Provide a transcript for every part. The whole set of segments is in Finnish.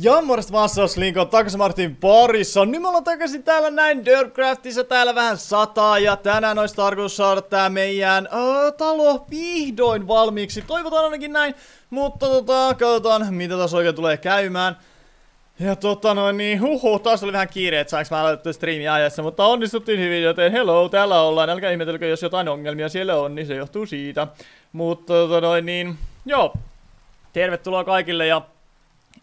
Ja morjesta Vassaus Linko takaisin Martin parissa. Nyt me ollaan takaisin täällä näin Dirtcraftissa. Täällä vähän sataa ja tänään olisi tarkoitus saada tää meidän öö, talo vihdoin valmiiksi. Toivotaan ainakin näin, mutta tota, katsotaan mitä tässä oikein tulee käymään. Ja tota noin niin, huhu, taas oli vähän kiire, että saanko mä aloittaa striimiä ajassa, mutta onnistuttiin hyvin, joten hello, täällä ollaan. Älkää ihmetelkö, jos jotain ongelmia siellä on, niin se johtuu siitä. Mutta tota noin niin, joo. Tervetuloa kaikille ja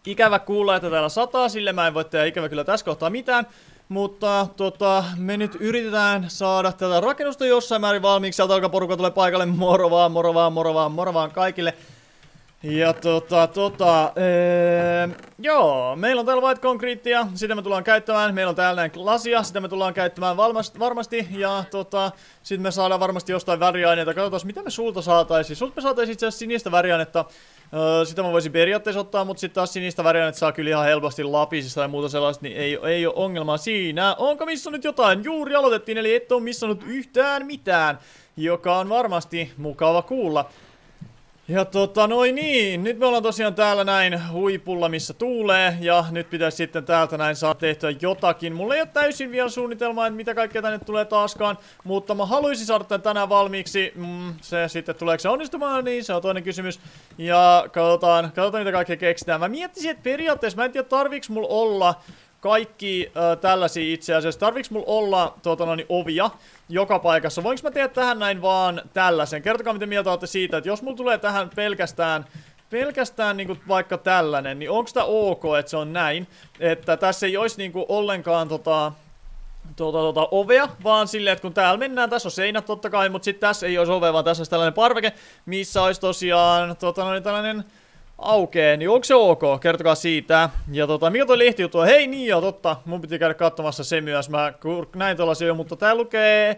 Ikävä kuulla, että täällä sataa, sille mä en voi tehdä ikävä kyllä tässä kohtaa mitään. Mutta tota, me nyt yritetään saada tätä rakennusta jossain määrin valmiiksi. Sieltä alkaa porukka tulee paikalle. Moro vaan, moro vaan, moro vaan, moro vaan kaikille. Ja tota, tota, ee, ehm, joo, meillä on täällä white concretea, sitä me tullaan käyttämään. Meillä on täällä lasia, sitä me tullaan käyttämään valmasti varmasti. Ja tota, sit me saadaan varmasti jostain väriaineita. Katsotaan, mitä me sulta saataisiin. Sulta me saataisiin itse asiassa sinistä väriainetta. Öö, sitä mä voisin periaatteessa ottaa, mutta sitten taas sinistä väriainetta saa kyllä ihan helposti lapisista ja muuta sellaista, niin ei, ei ole ongelmaa siinä. Onko missä nyt jotain? Juuri aloitettiin, eli et ole missannut yhtään mitään, joka on varmasti mukava kuulla. Ja tota, noin niin, nyt me ollaan tosiaan täällä näin huipulla, missä tuulee, ja nyt pitäisi sitten täältä näin saa tehtyä jotakin. Mulla ei ole täysin vielä suunnitelmaa, että mitä kaikkea tänne tulee taaskaan, mutta mä haluaisin saada tän tänään valmiiksi. Mm, se sitten, tuleeko se onnistumaan, niin se on toinen kysymys. Ja katsotaan, katsotaan mitä kaikkea keksitään. Mä miettisin, että periaatteessa, mä en tiedä tarviiks mulla olla kaikki ö, tällaisia itse asiassa. Tarviks mulla olla tuota, noin, ovia joka paikassa? Voinko mä tehdä tähän näin vaan tällaisen? Kertokaa miten mieltä olette siitä, että jos mulla tulee tähän pelkästään pelkästään niinku vaikka tällainen, niin onko tämä ok, että se on näin? Että tässä ei olisi niinku ollenkaan tota, tota, tota, ovea, vaan silleen, että kun täällä mennään, tässä on seinät totta kai, mutta sitten tässä ei olisi ovea, vaan tässä olisi tällainen parveke, missä olisi tosiaan tota, noin, tällainen aukeaa, niin onko se ok? Kertokaa siitä. Ja tota, mikä toi lehti juttu Hei niin joo, totta. Mun piti käydä katsomassa se myös. Mä näin tällaisia jo, mutta tää lukee...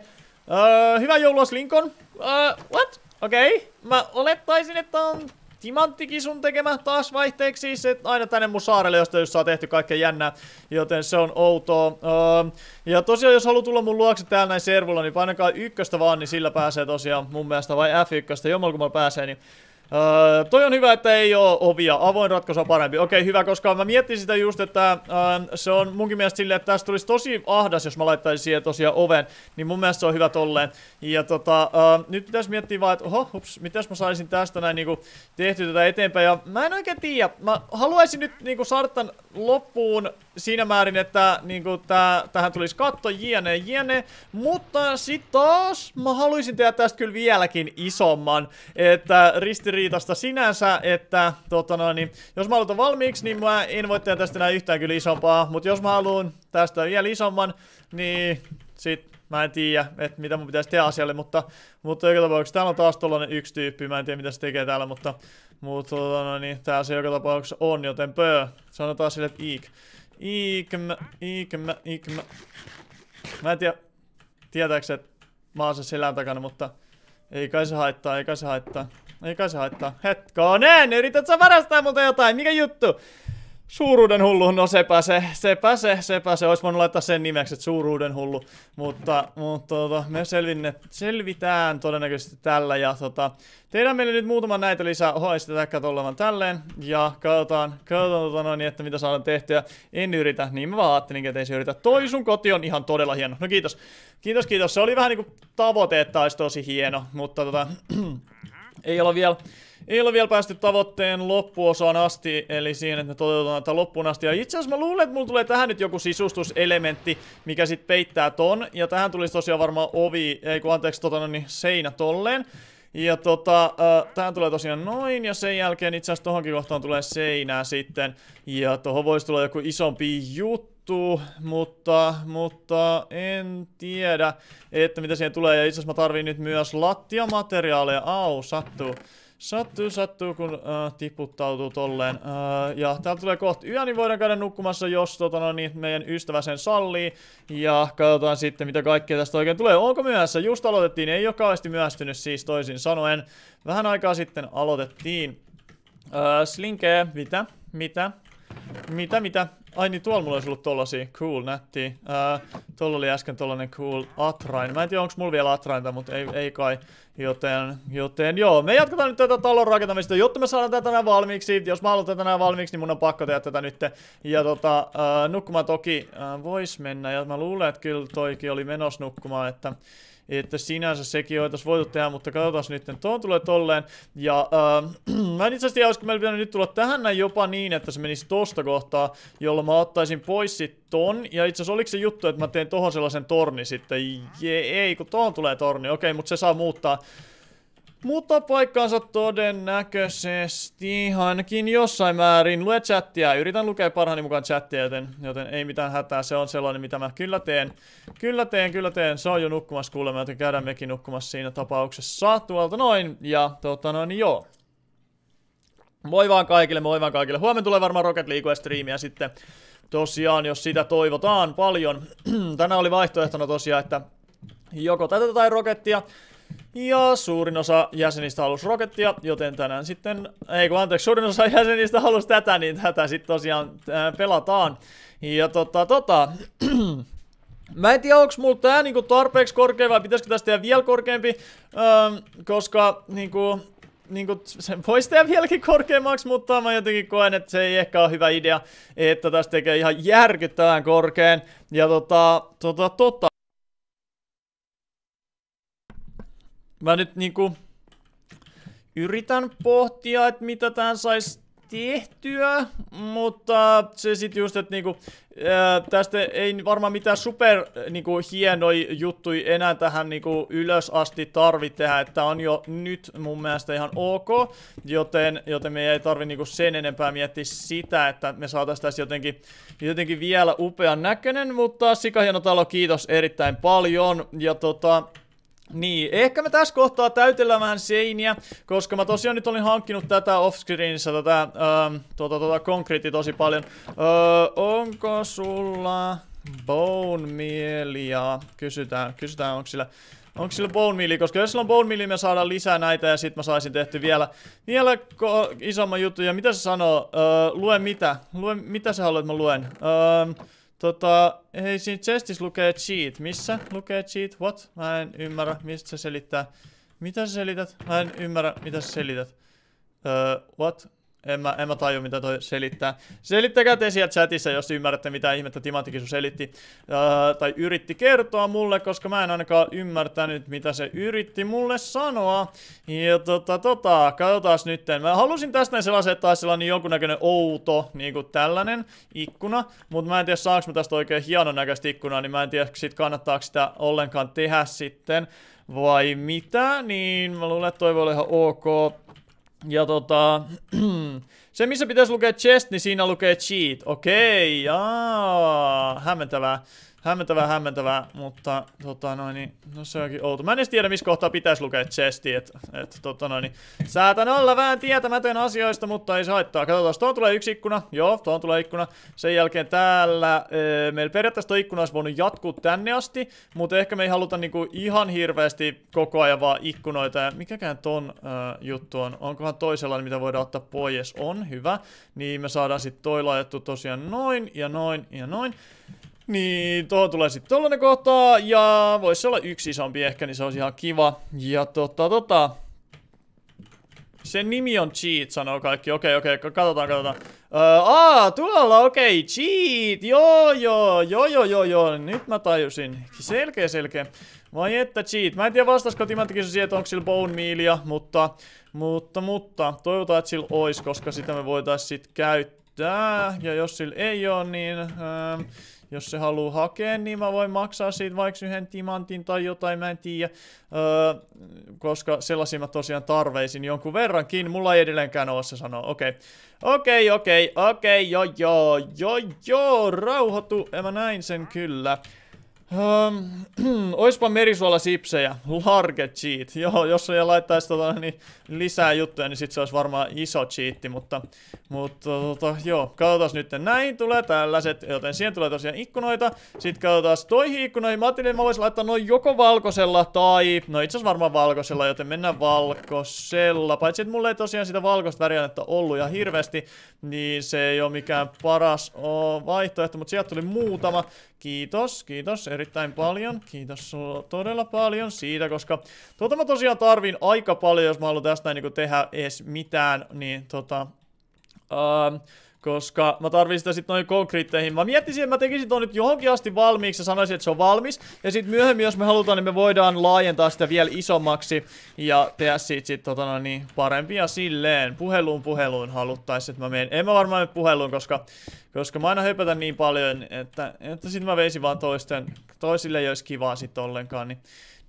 Öö, äh, hyvää joulua, Slinkon. Öö, what? Okei. Okay. Mä olettaisin, että on timanttikin sun tekemä taas vaihteeksi, Se aina tänne mun saarelle, josta just saa tehty kaikkea jännää, joten se on outoa. Öö, äh, ja tosiaan, jos haluat tulla mun luokse täällä näin servulla, niin painakaa ykköstä vaan, niin sillä pääsee tosiaan mun mielestä, vai F1, mä pääsee, niin Öö, toi on hyvä, että ei ole ovia. Avoin ratkaisu on parempi. Okei, okay, hyvä, koska mä mietin sitä just, että öö, se on munkin mielestä silleen, että tästä tulisi tosi ahdas, jos mä laittaisin siihen tosiaan oven. Niin mun mielestä se on hyvä tolleen. Ja tota, öö, nyt pitäisi miettiä vaan, että oho, hups, mitäs mä saisin tästä näin niinku tehty tätä eteenpäin. Ja mä en oikein tiedä. Mä haluaisin nyt niinku saada loppuun siinä määrin, että niinku tää, tähän tulisi katto, jene, jene. Mutta sit taas mä haluaisin tehdä tästä kyllä vieläkin isomman, että ristiriitasta sinänsä, että tota noin, niin, jos mä haluan valmiiksi, niin mä en voi tehdä tästä enää yhtään kyllä isompaa, mutta jos mä haluan tästä vielä isomman, niin sit mä en tiedä, että mitä mun pitäisi tehdä asialle, mutta, mutta joka tapauksessa täällä on taas tollanen yksi tyyppi, mä en tiedä mitä se tekee täällä, mutta, mutta no niin, tää se joka tapauksessa on, joten pöö, sanotaan sille, että iik. Iikö mä, iikö mä, en tiedä, tietääks, että mä oon sen selän takana, mutta ei kai se haittaa, ei kai se haittaa. Ei kai se haittaa. Hetkonen, yrität sä varastaa multa jotain, mikä juttu? Suuruuden hullu, no sepä se, sepä se, sepä se. Olisi voinut laittaa sen nimeksi, että suuruuden hullu. Mutta, mutta tota, me selvinne, selvitään todennäköisesti tällä. Ja tota, tehdään meille nyt muutama näitä lisää. Oho, ei sitä tälleen. Ja katsotaan, katsotaan tota noin, niin, että mitä saadaan tehtyä. En yritä, niin mä vaan ajattelin, että ei se yritä. Toi sun koti on ihan todella hieno. No kiitos. Kiitos, kiitos. Se oli vähän niinku tavoite, että olisi tosi hieno. Mutta tota, ei olla vielä ei ole vielä päästy tavoitteen loppuosaan asti, eli siihen, että me toteutetaan tätä loppuun asti. Ja itse asiassa mä luulen, että mulla tulee tähän nyt joku sisustuselementti, mikä sitten peittää ton. Ja tähän tulisi tosiaan varmaan ovi, ei kun anteeksi, tota, no niin seinä tolleen. Ja tota, äh, tähän tulee tosiaan noin, ja sen jälkeen itse asiassa tohonkin kohtaan tulee seinää sitten. Ja tohon voisi tulla joku isompi juttu, mutta, mutta en tiedä, että mitä siihen tulee. Ja itse asiassa mä tarviin nyt myös lattiamateriaaleja. Au, sattuu. Sattuu, sattuu, kun äh, tiputtautuu tolleen. Äh, ja täältä tulee kohta yö, niin voidaan käydä nukkumassa, jos tota, no, niin, meidän ystävä sen sallii. Ja katsotaan sitten, mitä kaikkea tästä oikein tulee. Onko myöhässä? Just aloitettiin, ei ole kauheasti myöhästynyt siis toisin sanoen. Vähän aikaa sitten aloitettiin. Äh, slinkee, mitä? Mitä? Mitä, mitä? Ai niin, tuolla mulla olisi ollut tollasia. Cool, nätti. Ää, tuolla oli äsken tollanen cool Atrain. Mä en tiedä, onko mulla vielä Atrainta, mutta ei, ei kai. Joten, joten joo, me jatketaan nyt tätä talon rakentamista, jotta me saadaan tätä tänään valmiiksi. Jos mä haluan tätä tänään valmiiksi, niin mun on pakko tehdä tätä nyt. Ja tota, ää, nukkumaan toki ää, vois mennä. Ja mä luulen, että kyllä toikin oli menossa nukkumaan, että... Että sinänsä sekin oltaisiin voitu tehdä, mutta katsotaan nyt. tuon tulee tolleen. Ja äh, mä en itse asiassa tiedä, olisiko nyt tulla tähän näin jopa niin, että se menisi tosta kohtaa, jolloin mä ottaisin pois sitten ton. Ja itse asiassa oliko se juttu, että mä teen tohon sellaisen torni sitten? Je, ei, kun tohon tulee torni. Okei, mutta se saa muuttaa mutta paikkaansa todennäköisesti, ainakin jossain määrin. Lue chattia, yritän lukea parhaani mukaan chattia, joten, joten ei mitään hätää, se on sellainen mitä mä kyllä teen. Kyllä teen, kyllä teen, se on jo nukkumassa kuulemma, joten käydään mekin nukkumassa siinä tapauksessa tuolta noin. Ja tota noin, joo. Moi vaan kaikille, moi vaan kaikille. Huomenna tulee varmaan Rocket League striimiä sitten. Tosiaan, jos sitä toivotaan paljon. Tänään oli vaihtoehtona tosiaan, että joko tätä tai rokettia. Ja suurin osa jäsenistä halusi rokettia, joten tänään sitten, ei kun anteeksi, suurin osa jäsenistä halusi tätä, niin tätä sitten tosiaan äh, pelataan. Ja tota, tota, Mä en tiedä, onko mulla tää niinku tarpeeksi korkea vai pitäisikö tästä tehdä vielä korkeampi, öö, koska niinku, niinku sen voisi tehdä vieläkin korkeammaksi, mutta mä jotenkin koen, että se ei ehkä ole hyvä idea, että tästä tekee ihan järkyttävän korkean. Ja tota, tota, tota. Mä nyt niinku yritän pohtia, että mitä tämän saisi tehtyä, mutta se sit just, että niinku, ää, tästä ei varmaan mitään super niinku, hienoja juttui enää tähän niinku, ylös asti tarvi tehdä, että on jo nyt mun mielestä ihan ok, joten, joten me ei tarvi niinku, sen enempää miettiä sitä, että me saatais tässä jotenkin, jotenkin vielä upean näköinen, mutta sikahieno talo, kiitos erittäin paljon, ja tota, niin, ehkä me tässä kohtaa täytellään vähän seiniä, koska mä tosiaan nyt olin hankkinut tätä offscreenissä, tätä ähm, tuota, tuota, konkreetti tosi paljon. Öö, onko sulla bone mielia? Kysytään, kysytään onko sillä... Onko sillä bone mealia? Koska jos sillä on bone mealia, me saadaan lisää näitä ja sit mä saisin tehty vielä, vielä isomman jutun. Ja mitä se sanoo? Öö, lue mitä? Lue, mitä sä haluat, että mä luen? Öö, Tota, hei siinä chestis lukee cheat. Missä lukee cheat? What? Mä en ymmärrä, mistä se selittää. Mitä sä selität? Mä en ymmärrä, mitä sä selität. Uh, what? En mä, en mä tajua, mitä toi selittää. Selittäkää te siellä chatissa, jos ymmärrätte, mitä ihmettä timantikisu selitti öö, tai yritti kertoa mulle, koska mä en ainakaan ymmärtänyt, mitä se yritti mulle sanoa. Ja tota, tota, katsotaas nytten. Mä halusin tästä näin sellaisen, että taas niin jonkunnäköinen outo, niinku tällainen ikkuna, mutta mä en tiedä, saanko mä tästä oikein hienon näköistä ikkunaa, niin mä en tiedä, sit kannattaako sitä ollenkaan tehdä sitten vai mitä, niin mä luulen, että toi voi olla ihan ok. Ja tota, se missä pitäisi lukea chest, niin siinä lukee cheat. Okei, okay, jaa, hämmentävää. Hämmentävää, hämmentävää, mutta tota noin, niin, no se onkin outo. Mä en edes tiedä, missä kohtaa pitäisi lukea chesti, että et, tota noin, niin. säätän olla vähän tietämätön asioista, mutta ei se haittaa. Katsotaan, tuon tulee yksi ikkuna, joo, tuon tulee ikkuna. Sen jälkeen täällä, e, meillä periaatteessa tuo ikkuna olisi voinut jatkuu tänne asti, mutta ehkä me ei haluta niinku ihan hirveästi koko ajan vaan ikkunoita. Ja mikäkään ton ö, juttu on, onkohan toisella, mitä voidaan ottaa pois, on hyvä. Niin me saadaan sitten toi laajattu tosiaan noin ja noin ja noin. Niin, tuohon tulee sitten tollanen kohta, ja voisi olla yksi isompi ehkä, niin se olisi ihan kiva. Ja tota, tota... Sen nimi on Cheat, sanoo kaikki. Okei, okei, katsotaan, katsotaan. Öö, aa, tuolla, okei, Cheat, joo, joo, joo, joo, joo, joo, nyt mä tajusin. Selkeä, selkeä. Vai että cheat. Mä en tiedä vastasiko Timanttikin siihen, että onko sillä bone mealia, mutta, mutta, mutta, toivotaan, että sillä ois, koska sitä me voitaisiin sitten käyttää. Ja jos sillä ei ole, niin... Öö, jos se haluu hakea, niin mä voin maksaa siitä vaikka yhden timantin tai jotain, mä en tiedä. Öö, koska sellaisia mä tosiaan tarveisin jonkun verrankin. Mulla ei edelleenkään ole se sanoa. Okei. Okay. Okei, okay, okei, okay, okei, okay, joo, joo, joo, joo, rauhoitu. Ja mä näin sen kyllä. Um, oispa sipsejä, large cheat. Joo, jos ei laittaisi tota, niin lisää juttuja, niin sit se olisi varmaan iso cheatti, mutta, mutta tota, joo, katsotaan nyt. Näin tulee tällaiset, joten siihen tulee tosiaan ikkunoita. Sitten katsotaan toihin ikkunoihin. Mä ajattelin, että mä voisin laittaa noin joko valkoisella tai, no itse asiassa varmaan valkoisella, joten mennään valkoisella. Paitsi, että mulla ei tosiaan sitä valkoista väriannetta ollut ja hirveästi, niin se ei ole mikään paras oh, vaihtoehto, mutta sieltä tuli muutama. Kiitos, kiitos erittäin paljon. Kiitos todella paljon siitä, koska tuota mä tosiaan tarvin aika paljon, jos mä haluan tästä niin tehdä edes mitään, niin tota... Öö, koska mä tarvin sitä sitten noin konkreetteihin. Mä miettisin, että mä tekisin ton nyt johonkin asti valmiiksi ja sanoisin, että se on valmis. Ja sitten myöhemmin, jos me halutaan, niin me voidaan laajentaa sitä vielä isommaksi ja tehdä siitä sit, tota no, niin, parempia silleen. Puheluun puheluun haluttaisiin, että mä menen. En mä varmaan mene puheluun, koska, koska mä aina höpätän niin paljon, että, että sitten mä veisin vaan toisten, toisille jos kivaa sitten ollenkaan. Niin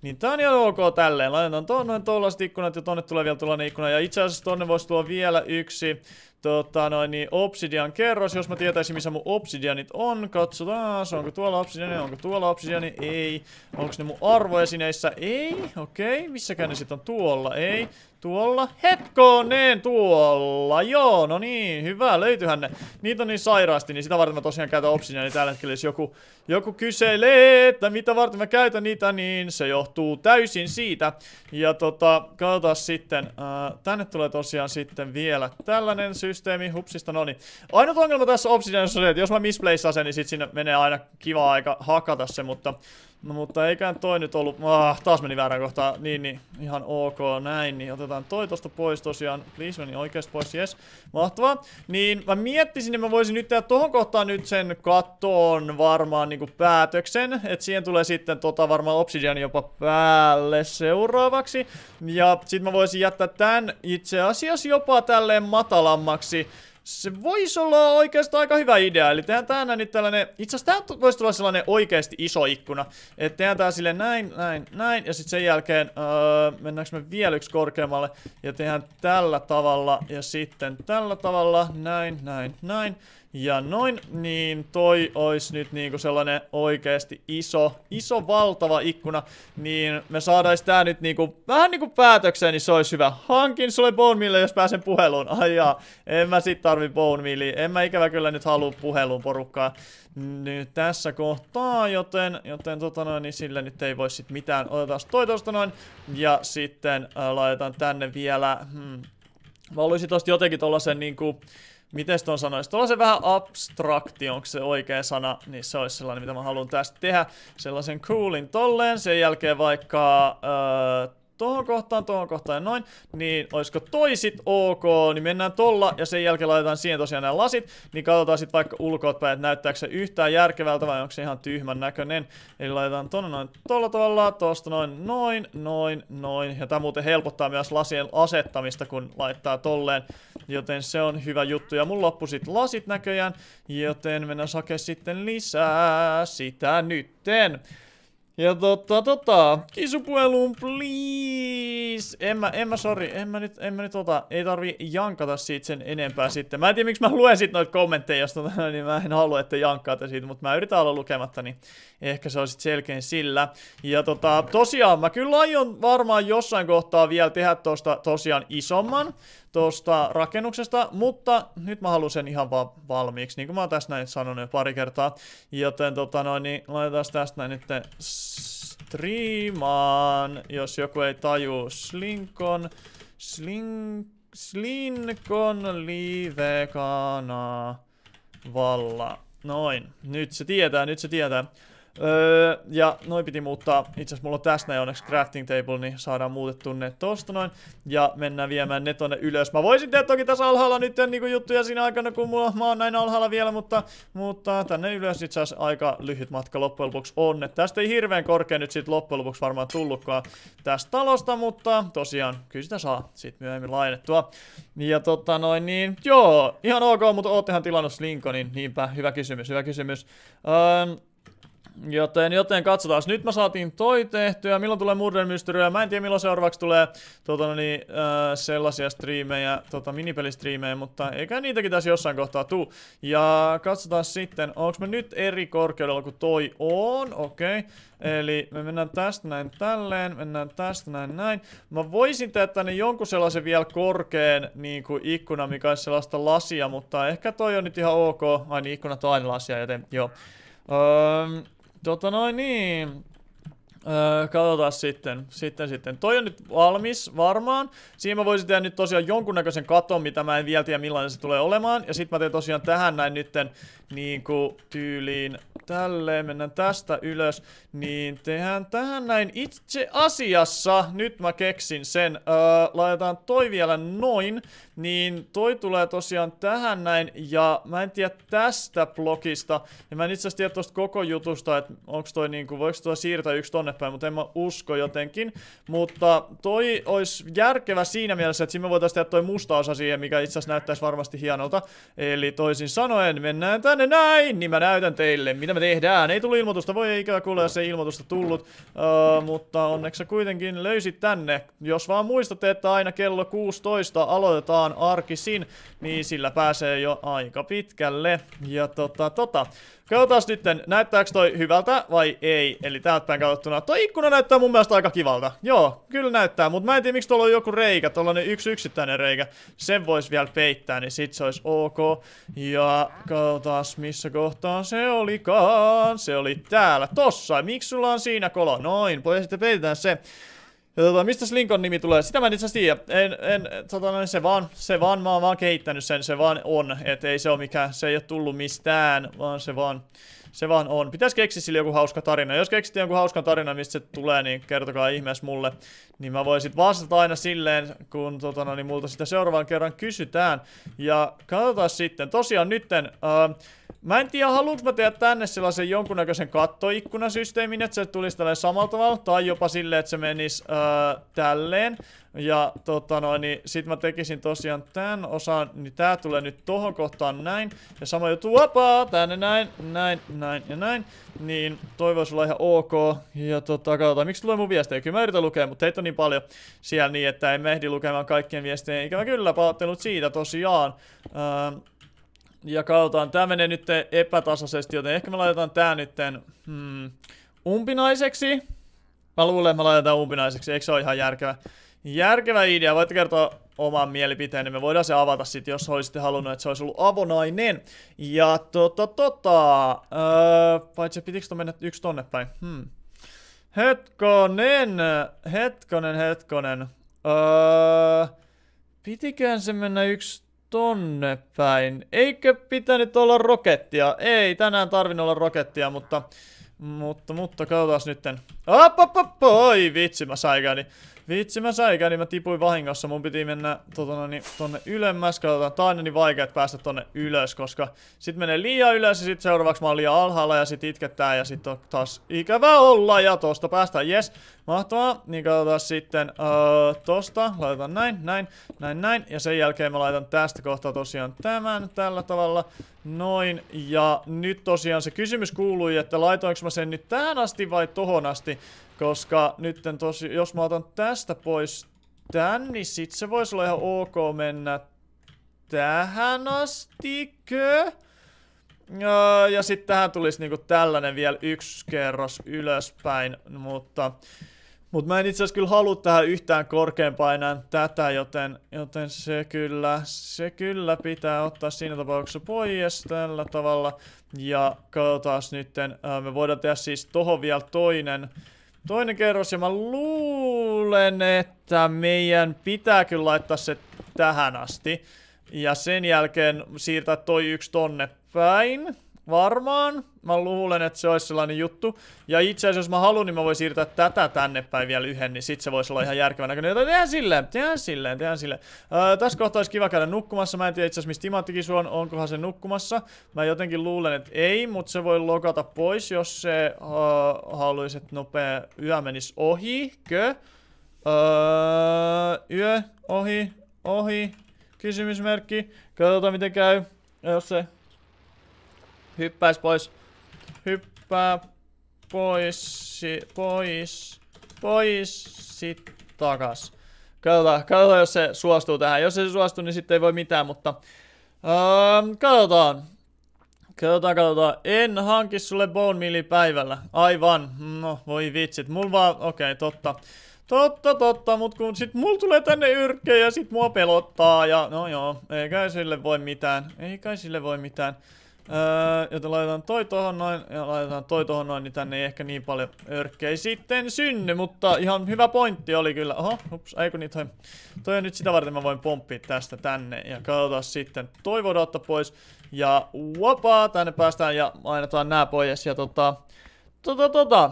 niin tää on ihan ok tälleen. Laitetaan tuonne tollaset ikkunat ja tonne tulee vielä tuollainen ikkuna. Ja itse asiassa tonne voisi tulla vielä yksi. Tota noin, niin obsidian kerros, jos mä tietäisin missä mun obsidianit on, katsotaan, onko tuolla obsidiani, onko tuolla obsidiani, ei. Onko ne mun arvoesineissä? Ei, okei, okay. missäkään ne sit on tuolla, ei. Tuolla, hetkoneen, tuolla, joo, no niin, hyvä, löytyhän ne. Niitä on niin sairaasti, niin sitä varten mä tosiaan käytän obsidiani tällä hetkellä, jos joku, joku kyselee, että mitä varten mä käytän niitä, niin se johtuu täysin siitä. Ja tota, katsotaan sitten, äh, tänne tulee tosiaan sitten vielä tällainen systeemi systeemi, hupsista, no niin. Ainut ongelma tässä Obsidianissa on se, että jos mä misplaceaan sen, niin sit sinne menee aina kiva aika hakata se, mutta No mutta eiköhän toi nyt ollut, ah, taas meni väärään kohtaan, niin niin, ihan ok, näin, niin otetaan toi tosta pois tosiaan, please meni oikeasta pois, yes, mahtavaa. Niin mä miettisin, että mä voisin nyt tehdä tohon kohtaan nyt sen kattoon varmaan niinku päätöksen, että siihen tulee sitten tota varmaan obsidian jopa päälle seuraavaksi. Ja sit mä voisin jättää tän itse asiassa jopa tälleen matalammaksi, se voisi olla oikeastaan aika hyvä idea, eli tehdään tänään nyt tällainen, itse asiassa tää voisi tulla sellainen oikeasti iso ikkuna. Että tehdään tää sille näin, näin, näin, ja sitten sen jälkeen öö, mennäänkö me vielä yksi korkeammalle, ja tehdään tällä tavalla, ja sitten tällä tavalla, näin, näin, näin. Ja noin, niin toi olisi nyt niinku sellainen oikeasti iso, iso valtava ikkuna. Niin me saadais tää nyt niinku, vähän niinku päätökseen, niin se olisi hyvä. Hankin sulle bone mille, jos pääsen puheluun. Aijaa, en mä sit tarvi bone milliä. En mä ikävä kyllä nyt halua puheluun porukkaa nyt tässä kohtaa, joten, joten tota noin, niin sillä nyt ei voi sit mitään. Otetaan toi tosta noin, ja sitten äh, laitetaan tänne vielä, hmm. Mä haluaisin tosta jotenkin tollasen niinku, Kuin se on sanoisi? Tuolla se vähän abstrakti, onko se oikea sana, niin se olisi sellainen, mitä mä haluan tästä tehdä. Sellaisen coolin tolleen, sen jälkeen vaikka... Öö, tohon kohtaan, tohon kohtaan ja noin, niin olisiko toisit ok, niin mennään tolla ja sen jälkeen laitetaan siihen tosiaan nämä lasit, niin katsotaan sitten vaikka päin, että näyttääkö se yhtään järkevältä vai onko se ihan tyhmän näköinen. Eli laitetaan tonne noin tolla tavalla, tosta noin, noin, noin, noin, ja tämä muuten helpottaa myös lasien asettamista, kun laittaa tolleen, joten se on hyvä juttu. Ja mun loppu sitten lasit näköjään, joten mennään sake sitten lisää sitä nytten. Ja totta totta. kisupueluun please! En mä, en mä sorry. en mä nyt, en mä nyt ota, ei tarvi jankata siitä sen enempää sitten. Mä en tiedä miksi mä luen sit noita kommentteja, jos tota, niin mä en halua, että jankkaatte siitä, mutta mä yritän olla lukematta, niin ehkä se on sit selkein sillä. Ja tota, tosiaan mä kyllä aion varmaan jossain kohtaa vielä tehdä tosta tosiaan isomman tuosta rakennuksesta, mutta nyt mä haluan sen ihan vaan valmiiksi, niin kuin mä oon tässä näin sanonut jo pari kertaa. Joten tota noin, niin laitetaan tästä näin nyt striimaan, jos joku ei taju Slinkon, slink, Slinkon live valla. Noin, nyt se tietää, nyt se tietää. Öö, ja noin piti muuttaa, itse asiassa mulla on tässä näin onneksi crafting table, niin saadaan muutettu ne tosta noin. Ja mennään viemään ne tonne ylös. Mä voisin tehdä toki tässä alhaalla nyt niinku juttuja siinä aikana, kun mulla, mä oon näin alhaalla vielä, mutta, mutta tänne ylös itse asiassa aika lyhyt matka loppujen lopuksi on. Et tästä ei hirveän korkea nyt sit loppujen lopuksi varmaan tullutkaan tästä talosta, mutta tosiaan kyllä sitä saa sit myöhemmin lainettua. Ja tota noin niin, joo, ihan ok, mutta oottehan tilannut niin niinpä, hyvä kysymys, hyvä kysymys. Öö, Joten, joten katsotaan. Nyt mä saatiin toi tehtyä. Milloin tulee Murder Mystery? Mä en tiedä milloin seuraavaksi tulee tota, no niin, äh, sellaisia striimejä, tota, minipelistriimejä, mutta eikä niitäkin tässä jossain kohtaa tuu. Ja katsotaan sitten, onko mä nyt eri korkeudella kuin toi on. Okei. Okay. Eli me mennään tästä näin tälleen, mennään tästä näin näin. Mä voisin tehdä tänne jonkun sellaisen vielä korkean niin kuin ikkuna, mikä olisi sellaista lasia, mutta ehkä toi on nyt ihan ok. Ai niin, ikkunat on aina lasia, joten joo. Öö, Tota noin niin, Öö, katsotaan sitten, sitten, sitten. Toi on nyt valmis, varmaan. Siinä mä voisin tehdä nyt tosiaan jonkunnäköisen katon, mitä mä en vielä tiedä millainen se tulee olemaan. Ja sitten mä teen tosiaan tähän näin nytten niinku tyyliin tälleen, mennään tästä ylös. Niin tehdään tähän näin itse asiassa. Nyt mä keksin sen. Öö, laitetaan toi vielä noin. Niin toi tulee tosiaan tähän näin. Ja mä en tiedä tästä blokista. Ja mä en itse asiassa tiedä tosta koko jutusta, että onko toi niinku, voiko toi siirtää yksi tonne päin, mutta en mä usko jotenkin. Mutta toi olisi järkevä siinä mielessä, että siinä me voitaisiin tehdä toi musta osa siihen, mikä itse asiassa näyttäisi varmasti hienolta. Eli toisin sanoen, mennään tänne näin, niin mä näytän teille, mitä me tehdään. Ei tullut ilmoitusta, voi ei ikävä kuulla, jos ei ilmoitusta tullut. Uh, mutta onneksi kuitenkin löysit tänne. Jos vaan muistatte, että aina kello 16 aloitetaan arkisin, niin sillä pääsee jo aika pitkälle. Ja tota, tota. Katsotaan nyt näyttääkö toi hyvältä vai ei. Eli täältä päin katsottuna. Toi ikkuna näyttää mun mielestä aika kivalta. Joo, kyllä näyttää, mutta mä en tiedä miksi tuolla on joku reikä, tuollainen yksi yksittäinen reikä. Sen voisi vielä peittää, niin sit se olisi ok. Ja katsotaan missä kohtaa se olikaan. Se oli täällä, tossa. Miksi sulla on siinä kolo? Noin, pois sitten peitetään se. Tota, mistä Slinkon nimi tulee? Sitä mä en itse asiassa En, en, satana, tota, no niin, se vaan, se vaan, mä oon vaan kehittänyt sen, se vaan on. Et ei se ole mikään, se ei ole tullut mistään, vaan se vaan, se vaan on. Pitäis keksiä sille joku hauska tarina. Jos keksit joku hauska tarina, mistä se tulee, niin kertokaa ihmeessä mulle. Niin mä voisin vastata aina silleen, kun totana, no niin multa sitä seuraavan kerran kysytään. Ja katsotaan sitten. Tosiaan nytten, uh, Mä en tiedä, haluanko mä tehdä tänne sellaisen jonkunnäköisen kattoikkunasysteemin, että se tulisi tälleen samalla tavalla, tai jopa silleen, että se menisi öö, tälleen. Ja tota noin, niin sit mä tekisin tosiaan tän osan, niin tää tulee nyt tohon kohtaan näin. Ja sama juttu, vapaa, tänne näin, näin, näin ja näin. Niin toivois olla ihan ok. Ja tota, katsotaan, miksi tulee mun viestejä? Kyllä mä yritän lukea, mutta teitä on niin paljon siellä niin, että en ehdi lukemaan kaikkien viestejä. Ikävä kyllä, pahoittelut siitä tosiaan. Öö, ja katsotaan, tämä menee nyt epätasaisesti, joten ehkä me laitetaan tää nyt hmm, umpinaiseksi. Mä luulen, että me laitetaan umpinaiseksi, eikö se ole ihan järkevä? Järkevä idea, voitte kertoa oman mielipiteen, niin me voidaan se avata sitten, jos olisitte halunnut, että se olisi ollut avonainen. Ja tota tota, öö, paitsi pitikö mennä yksi tonne päin? Hmm. Hetkonen, hetkonen, hetkonen. Öö, pitikään se mennä yksi tonne päin. Eikö pitänyt olla rokettia? Ei tänään tarvinnut olla rokettia, mutta mutta, mutta, katsotaan nytten. Op, op, op, oi, vitsi mä säikäni. Vitsi mä säikäni, mä tipuin vahingossa. Mun piti mennä totona, no niin, tonne ylemmäs. Katsotaan, tää on niin, niin vaikea, että päästä tonne ylös, koska sit menee liian ylös ja sit seuraavaksi mä oon liian alhaalla ja sit itkettää ja sit on taas ikävä olla ja tosta päästään, yes. Mahtavaa, niin katsotaan sitten öö, tosta, laitetaan näin, näin, näin, näin ja sen jälkeen mä laitan tästä kohtaa tosiaan tämän tällä tavalla. Noin, ja nyt tosiaan se kysymys kuului, että laitoinko mä sen nyt tähän asti vai tohon asti, koska nyt tosi, jos mä otan tästä pois tän, niin sit se voisi olla ihan ok mennä tähän astikö? Ja sitten tähän tulisi niinku tällainen vielä yksi kerros ylöspäin, mutta mutta mä en itse asiassa kyllä halua tähän yhtään korkeampaan enää tätä, joten, joten se, kyllä, se kyllä pitää ottaa siinä tapauksessa pois tällä tavalla. Ja katsotaan nytten, äh, me voidaan tehdä siis tohon vielä toinen, toinen kerros ja mä luulen, että meidän pitää kyllä laittaa se tähän asti. Ja sen jälkeen siirtää toi yksi tonne päin. Varmaan. Mä luulen, että se olisi sellainen juttu. Ja itse asiassa, jos mä haluan, niin mä voin siirtää tätä tänne päin vielä yhden, niin sit se voisi olla ihan järkevän näköinen. Joten tehdään silleen, tehdään silleen, tehdään silleen. Öö, tässä kohtaa olisi kiva käydä nukkumassa. Mä en tiedä itse asiassa, missä Timanttikin on, onkohan se nukkumassa. Mä jotenkin luulen, että ei, mutta se voi lokata pois, jos se öö, haluaisi, että nopea yö menisi ohi. Kö? Öö, yö, ohi, ohi. Kysymysmerkki. Katsotaan miten käy. jos se Hyppäis pois. Hyppää pois, pois, pois, sit takas. Katsotaan, katsotaan, jos se suostuu tähän. Jos ei se suostu, niin sitten ei voi mitään, mutta... Ähm, katsotaan. Katsotaan, katsotaan. En hanki sulle bone mealin päivällä. Aivan. No, voi vitsit. Mulla vaan... Okei, okay, totta. Totta, totta, mut kun sit mulla tulee tänne yrkkejä ja sit mua pelottaa ja... No joo, ei kai sille voi mitään. Ei kai sille voi mitään. Öö, joten laitetaan toi tohon noin ja laitetaan toi tohon noin, niin tänne ei ehkä niin paljon örkkejä sitten synny, mutta ihan hyvä pointti oli kyllä. Oho, ups, ei kun niitä toi, toi on nyt sitä varten mä voin pomppia tästä tänne ja katsotaan sitten. Toi voidaan ottaa pois ja wopaa, tänne päästään ja ainetaan nää pois ja tota, tota tota,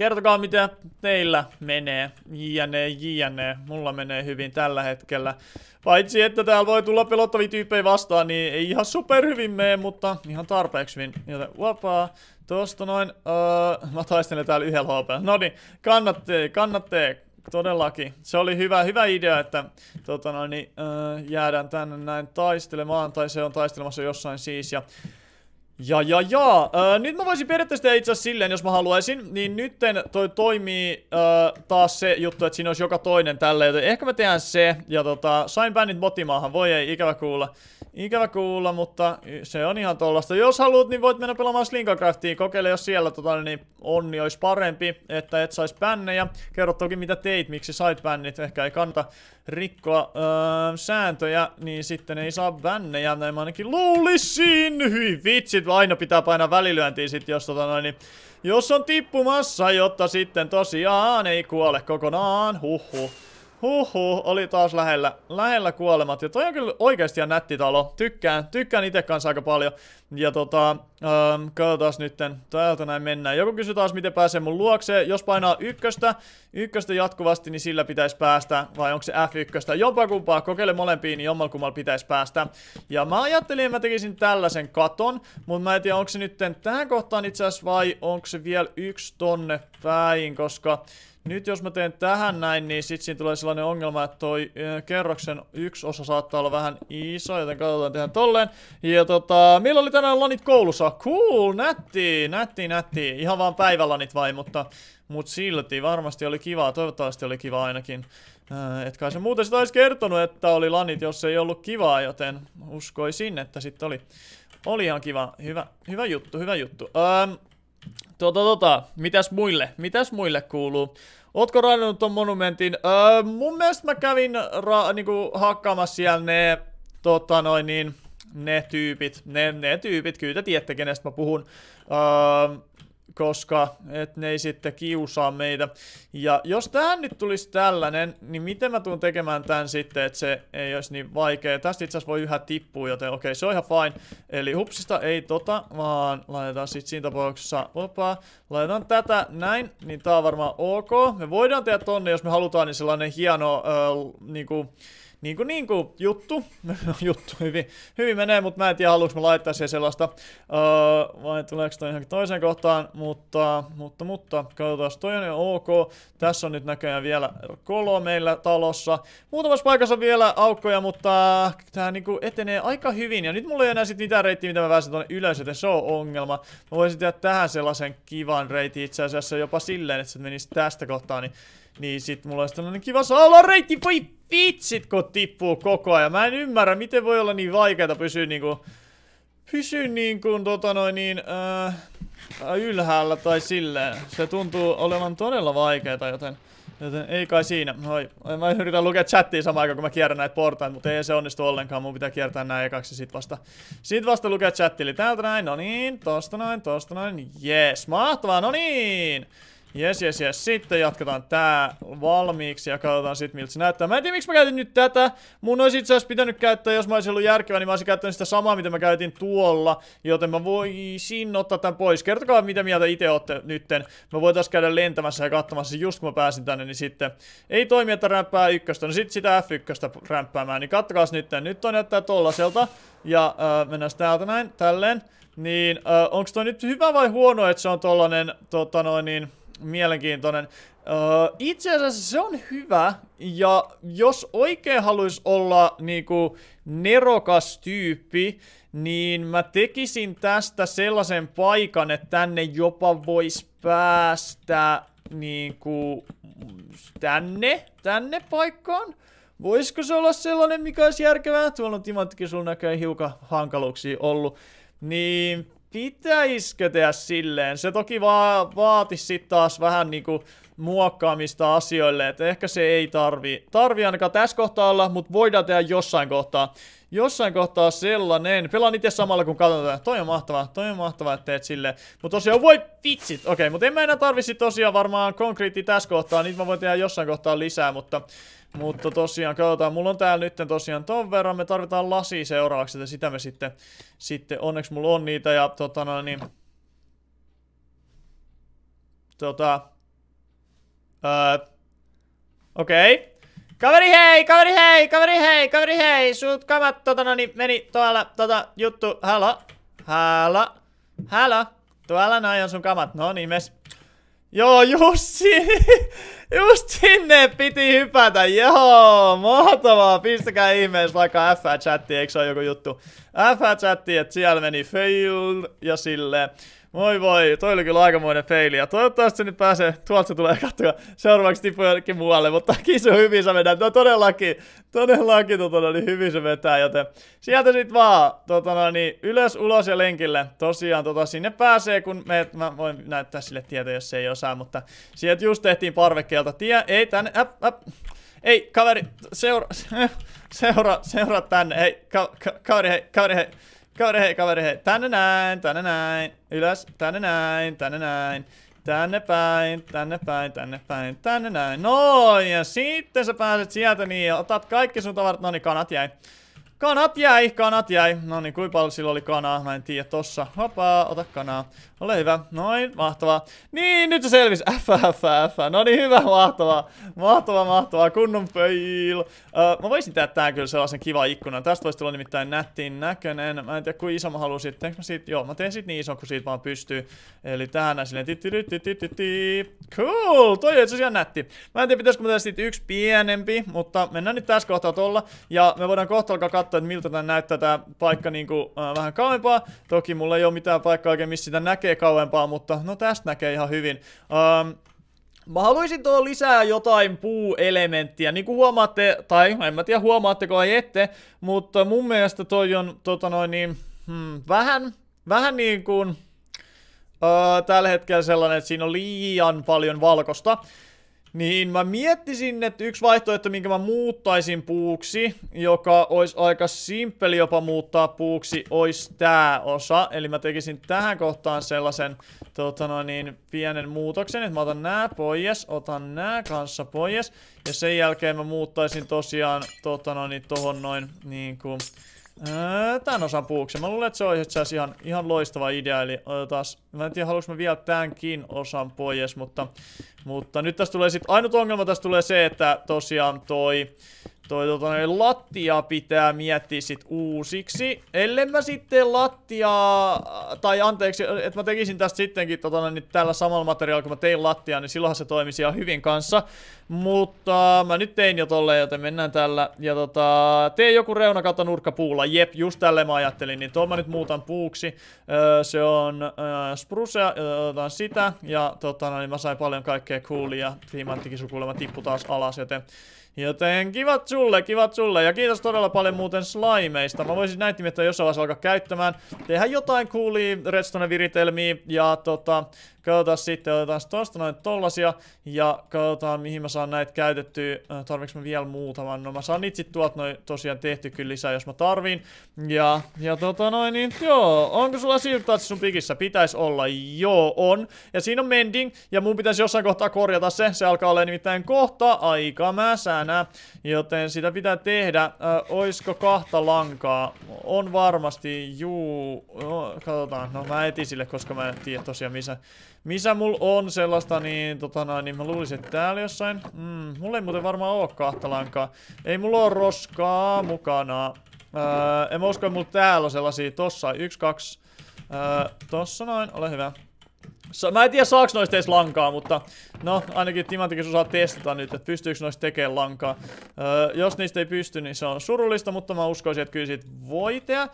Kertokaa mitä teillä menee, jne, jne. Mulla menee hyvin tällä hetkellä. Paitsi että täällä voi tulla pelottavia tyyppejä vastaan, niin ei ihan super hyvin mene, mutta ihan tarpeeksi hyvin. Joten vapaa, tosta noin, öö, mä taistelen täällä yhdellä HP. No niin, kannattaa, kannattaa todellakin. Se oli hyvä, hyvä idea, että tota noin, öö, jäädään tänne näin taistelemaan, tai se on taistelemassa jossain siis. Ja ja, ja, ja. Öö, nyt mä voisin periaatteessa tehdä itse silleen, jos mä haluaisin. Niin nytten toi toimii öö, taas se juttu, että siinä olisi joka toinen tälle. Joten ehkä mä teen se. Ja tota, sain bännit motimaahan. Voi ei, ikävä kuulla. Ikävä kuulla, mutta se on ihan tollasta. Jos haluat, niin voit mennä pelaamaan Slinkacraftiin. Kokeile, jos siellä tota, niin onni olisi parempi, että et saisi bännejä. Kerro toki, mitä teit, miksi sait bännit. Ehkä ei kannata rikkoa öö, sääntöjä, niin sitten ei saa bännejä, näin mä ainakin luulisin. Hyi vitsit, aina pitää painaa välilyöntiä sit, jos tota noin, niin jos on tippumassa, jotta sitten tosiaan ei kuole kokonaan. Huhhuh. Huhu oli taas lähellä, lähellä kuolemat. Ja toi on kyllä oikeasti ihan nätti talo. Tykkään, tykkään itse kanssa aika paljon. Ja tota, ähm, katsotaan nytten, täältä näin mennään. Joku kysyy taas, miten pääsee mun luokse. Jos painaa ykköstä, ykköstä jatkuvasti, niin sillä pitäisi päästä. Vai onko se F1? Jopa kumpaa, kokeile molempiin, niin jommalkummalla pitäisi päästä. Ja mä ajattelin, että mä tekisin tällaisen katon, mutta mä en tiedä, onko se nytten tähän kohtaan itse asiassa vai onko se vielä yksi tonne päin, koska nyt jos mä teen tähän näin, niin sit siinä tulee sellainen ongelma, että toi kerroksen yksi osa saattaa olla vähän iso, joten katsotaan tehdä tolleen. Ja tota, meillä oli tänään lanit koulussa? Cool, nätti, nätti, nätti. Ihan vaan päivälanit vai, mutta mut silti varmasti oli kivaa, toivottavasti oli kivaa ainakin. Etkä se muuten sitä olisi kertonut, että oli lanit, jos ei ollut kivaa, joten uskoisin, että sitten oli, oli ihan kiva. Hyvä, hyvä juttu, hyvä juttu. Öm, Tota tota, mitäs muille? Mitäs muille kuuluu? Ootko raadannut ton monumentin? Öö, mun mielestä mä kävin ra- niinku hakkaamassa siellä ne, tota noin niin, ne tyypit. Ne, ne tyypit, kyllä te tiedätte kenestä mä puhun. Öö, koska et ne ei sitten kiusaa meitä. Ja jos tähän nyt tulisi tällainen, niin miten mä tuun tekemään tämän sitten, että se ei olisi niin vaikea. Tästä itse voi yhä tippua, joten okei, se on ihan fine. Eli hupsista ei tota, vaan laitetaan sitten siinä tapauksessa, opa, laitetaan tätä näin, niin tää on varmaan ok. Me voidaan tehdä tonne, jos me halutaan, niin sellainen hieno, äh, niinku, niin, niin kuin juttu, juttu hyvin, hyvin menee, mutta mä en tiedä haluanko mä laittaa siihen sellaista, öö, vai tuleeko toi ihan toiseen kohtaan, mutta, mutta, mutta, katsotaan, toi on jo ok, tässä on nyt näköjään vielä kolo meillä talossa, muutamassa paikassa vielä aukkoja, mutta tää kuin niinku etenee aika hyvin, ja nyt mulla ei enää sit mitään reittiä, mitä mä pääsen tuonne ylös, joten se on ongelma, mä voisin tehdä tähän sellaisen kivan reitin itse asiassa jopa silleen, että se menisi tästä kohtaa, niin niin sit mulla on tällainen kiva saalareitti, voi vitsit kun tippuu koko ajan. Mä en ymmärrä, miten voi olla niin vaikeeta pysyä niinku... Pysyä niin tota noin niin, Ää, äh, äh, ylhäällä tai silleen. Se tuntuu olevan todella vaikeeta, joten, joten ei kai siinä. Hoi. Mä yritän lukea chattiin samaan aikaan, kun mä kierrän näitä portaita, mutta ei se onnistu ollenkaan. Mun pitää kiertää nämä ekaksi sit vasta, sit vasta lukea chattiin. Eli täältä näin, no niin, tosta noin, tosta noin, yes, mahtavaa, no niin. Jes, jes, jes. Sitten jatketaan tää valmiiksi ja katsotaan sit miltä se näyttää. Mä en tiedä miksi mä käytin nyt tätä. Mun olisi itse asiassa pitänyt käyttää, jos mä olisin ollut järkevä, niin mä olisin käyttänyt sitä samaa, mitä mä käytin tuolla. Joten mä voisin ottaa tän pois. Kertokaa mitä mieltä itse ootte nytten. Mä voitais käydä lentämässä ja katsomassa just kun mä pääsin tänne, niin sitten ei toimi, että rämpää ykköstä. No sit sitä F1 rämpäämään, niin kattokaas nytten. Nyt on näyttää tollaselta. Ja äh, mennään täältä näin, tälleen. Niin, äh, onko toi nyt hyvä vai huono, että se on tollanen, tota noin niin mielenkiintoinen. Uh, itse asiassa se on hyvä, ja jos oikein haluaisi olla niinku nerokas tyyppi, niin mä tekisin tästä sellaisen paikan, että tänne jopa voisi päästä niinku tänne, tänne paikkaan. Voisiko se olla sellainen, mikä olisi järkevää? Tuolla on timanttikin sulla näköjään hiukan hankaluuksia ollut. Niin pitäisikö tehdä silleen? Se toki vaan vaati sit taas vähän niinku muokkaamista asioille, että ehkä se ei tarvi, tarvi ainakaan tässä kohtaa olla, mutta voidaan tehdä jossain kohtaa. Jossain kohtaa sellainen. Pelaan itse samalla kun katson tätä. Toi on mahtavaa, toi on mahtavaa, että teet sille. Mutta tosiaan, voi vitsit! Okei, okay, mutta en mä enää tarvisi tosiaan varmaan konkreetti tässä kohtaa, niitä mä voin tehdä jossain kohtaa lisää, mutta mutta tosiaan, katsotaan, mulla on täällä nyt tosiaan ton verran, me tarvitaan lasi seuraavaksi, että sitä me sitten, sitten onneksi mulla on niitä, ja tota no niin, tota, öö, okei, okay. Kaveri hei, kaveri hei, kaveri hei, kaveri hei, suut kamat tota no niin meni tuolla tota juttu, halo, halo, halo, tuolla noin on sun kamat, no niin mes, Joo, just sinne, just sinne piti hypätä, joo, mahtavaa, pistäkää ihmeessä vaikka f chatti eikö se ole joku juttu? f chatti että siellä meni fail ja silleen. Voi voi, toi oli kyllä aikamoinen feili. Ja toivottavasti se nyt pääsee, tuolta se tulee katsoa seuraavaksi tipu jonnekin muualle, mutta kisu hyvin se vetää. No todellakin, todellakin totona, niin hyvin se vetää, joten sieltä sitten vaan totona, no niin ylös, ulos ja lenkille. Tosiaan tota, sinne pääsee, kun me, mä voin näyttää sille tietä, jos se ei osaa, mutta sieltä just tehtiin parvekkeelta tie. Ei tänne, äp, äp. Ei, kaveri, seura, seura, seura tänne, hei, ka, ka, kaveri, hei, kaveri, hei. Kaveri hei, kaveri hei. Tänne näin, tänne näin. Ylös, tänne näin, tänne näin. Tänne päin, tänne päin, tänne päin, tänne näin. Noin, ja sitten sä pääset sieltä niin ja otat kaikki sun tavarat. No niin, kanat jäi. Kanat jäi, kanat jäi. No niin, kuinka paljon sillä oli kanaa? Mä en tiedä tossa. Hopaa, ota kanaa. Ole hyvä. Noin, mahtavaa. Niin, nyt se selvisi. F, F, F. No niin, hyvä, mahtavaa. Mahtavaa, mahtavaa. Kunnon fail. Uh, mä voisin tehdä tää kyllä sellaisen kiva ikkunan. Tästä voisi tulla nimittäin nättiin näköinen. Mä en tiedä, kuinka iso mä haluan siitä. mä siitä? Joo, mä teen siitä niin ison, kun siitä vaan pystyy. Eli tähän näin silleen. Cool! Toi on itse nätti. Mä en tiedä, pitäisikö mä tehdä siitä yksi pienempi, mutta mennään nyt tässä kohtaa tuolla. Ja me voidaan kohta alkaa katsoa, että miltä tämä näyttää tämä paikka niin kuin, äh, vähän kauempaa. Toki mulla ei ole mitään paikkaa oikein, missä sitä näkee kauempaa, mutta no tästä näkee ihan hyvin. Ähm, Mä haluaisin tuohon lisää jotain puuelementtiä, niin kuin huomaatte, tai en mä tiedä huomaatteko vai ette, mutta mun mielestä toi on tota noin niin, hmm, vähän, vähän niin kuin öö, tällä hetkellä sellainen, että siinä on liian paljon valkosta. Niin mä miettisin, että yksi vaihtoehto, minkä mä muuttaisin puuksi, joka olisi aika simppeli jopa muuttaa puuksi, olisi tää osa. Eli mä tekisin tähän kohtaan sellaisen tota no niin, pienen muutoksen, että mä otan nää pois, otan nää kanssa pois. Ja sen jälkeen mä muuttaisin tosiaan tota no niin, tohon noin niin kuin, Öö, tän osan puuksi. Mä luulen, että se olisi itse ihan, ihan loistava idea, eli otetaan, mä en tiedä haluanko mä vielä tämänkin osan pois, mutta, mutta nyt tässä tulee sitten ainut ongelma tässä tulee se, että tosiaan toi, Toi tota, noin, lattia pitää miettiä sit uusiksi. Ellei mä sitten lattiaa, tai anteeksi, että mä tekisin tästä sittenkin tota, noin, tällä samalla materiaalilla, kun mä tein lattiaa, niin silloinhan se toimisi ihan hyvin kanssa. Mutta mä nyt tein jo tolleen, joten mennään tällä. Ja tota, tee joku reuna kautta puulla. Jep, just tälle mä ajattelin, niin tuon mä nyt muutan puuksi. Öö, se on öö, sprusea, otan sitä. Ja tota, noin, mä sain paljon kaikkea coolia. Timanttikin sukulema tippu taas alas, joten Joten kivat sulle, kivat sulle. Ja kiitos todella paljon muuten slimeista. Mä voisin näin nimittäin jossain vaiheessa alkaa käyttämään. Tehdään jotain coolia redstone-viritelmiä ja tota, Katsotaan sitten, otetaan tosta noin tollasia. Ja katsotaan mihin mä saan näitä käytettyä. Äh, Tarviks mä vielä muutaman? No mä saan itse tuot noin tosiaan tehty kyllä lisää, jos mä tarviin. Ja, ja tota noin, niin joo. Onko sulla siirtouch sun pikissä? Pitäis olla. Joo, on. Ja siinä on mending. Ja mun pitäisi jossain kohtaa korjata se. Se alkaa olla nimittäin kohta aika mäsänä. Joten sitä pitää tehdä. Ö, äh, oisko kahta lankaa? On varmasti. Juu. No, katsotaan. No mä etin sille, koska mä en tiedä tosiaan missä, missä mulla on sellaista, niin tota noin, niin mä luulisin, että täällä jossain. Mm, mulla ei muuten varmaan oo kahtalankaan. Ei mulla oo roskaa mukana. Öö, en mä usko, että mulla täällä on sellaisia. Tossa yksi, kaksi. Öö, tossa noin, ole hyvä. Sa mä en tiedä saaks noista edes lankaa, mutta no ainakin Timantikin osaa testata nyt, että pystyykö noista tekemään lankaa. Öö, jos niistä ei pysty, niin se on surullista, mutta mä uskoisin, että kyllä siitä voi tehdä. Öö,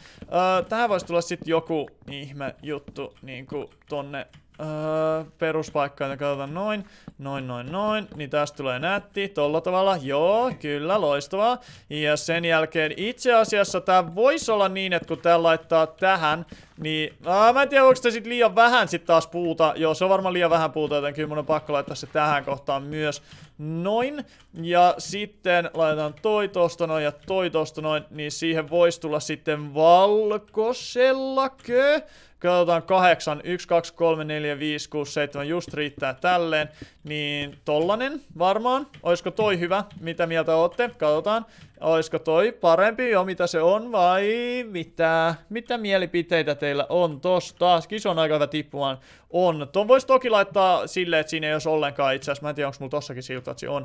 tähän voisi tulla sitten joku ihme juttu niin kuin tonne öö, peruspaikkaan ja katsotaan noin, noin, noin, noin, niin tästä tulee nätti, tolla tavalla, joo, kyllä, loistavaa. Ja sen jälkeen itse asiassa tää voisi olla niin, että kun tää laittaa tähän, niin ää, mä en tiedä, onko sit liian vähän sit taas puuta. Joo, se on varmaan liian vähän puuta, joten kyllä mun on pakko laittaa se tähän kohtaan myös. Noin. Ja sitten laitetaan toi tosta noin ja toi tosta noin, niin siihen voisi tulla sitten valkosellakö? Katsotaan 8, 1, 2, 3, 4, 5, 6, 7, just riittää tälleen. Niin tollanen varmaan. Oisko toi hyvä? Mitä mieltä ootte? Katsotaan. Oisko toi parempi jo mitä se on vai mitä? Mitä mielipiteitä teillä on tosta? Kiso on aika hyvä tippumaan. On. Ton voisi toki laittaa silleen, että siinä ei olisi ollenkaan itse asiassa. Mä en tiedä, onko mulla tossakin siltä, että se on.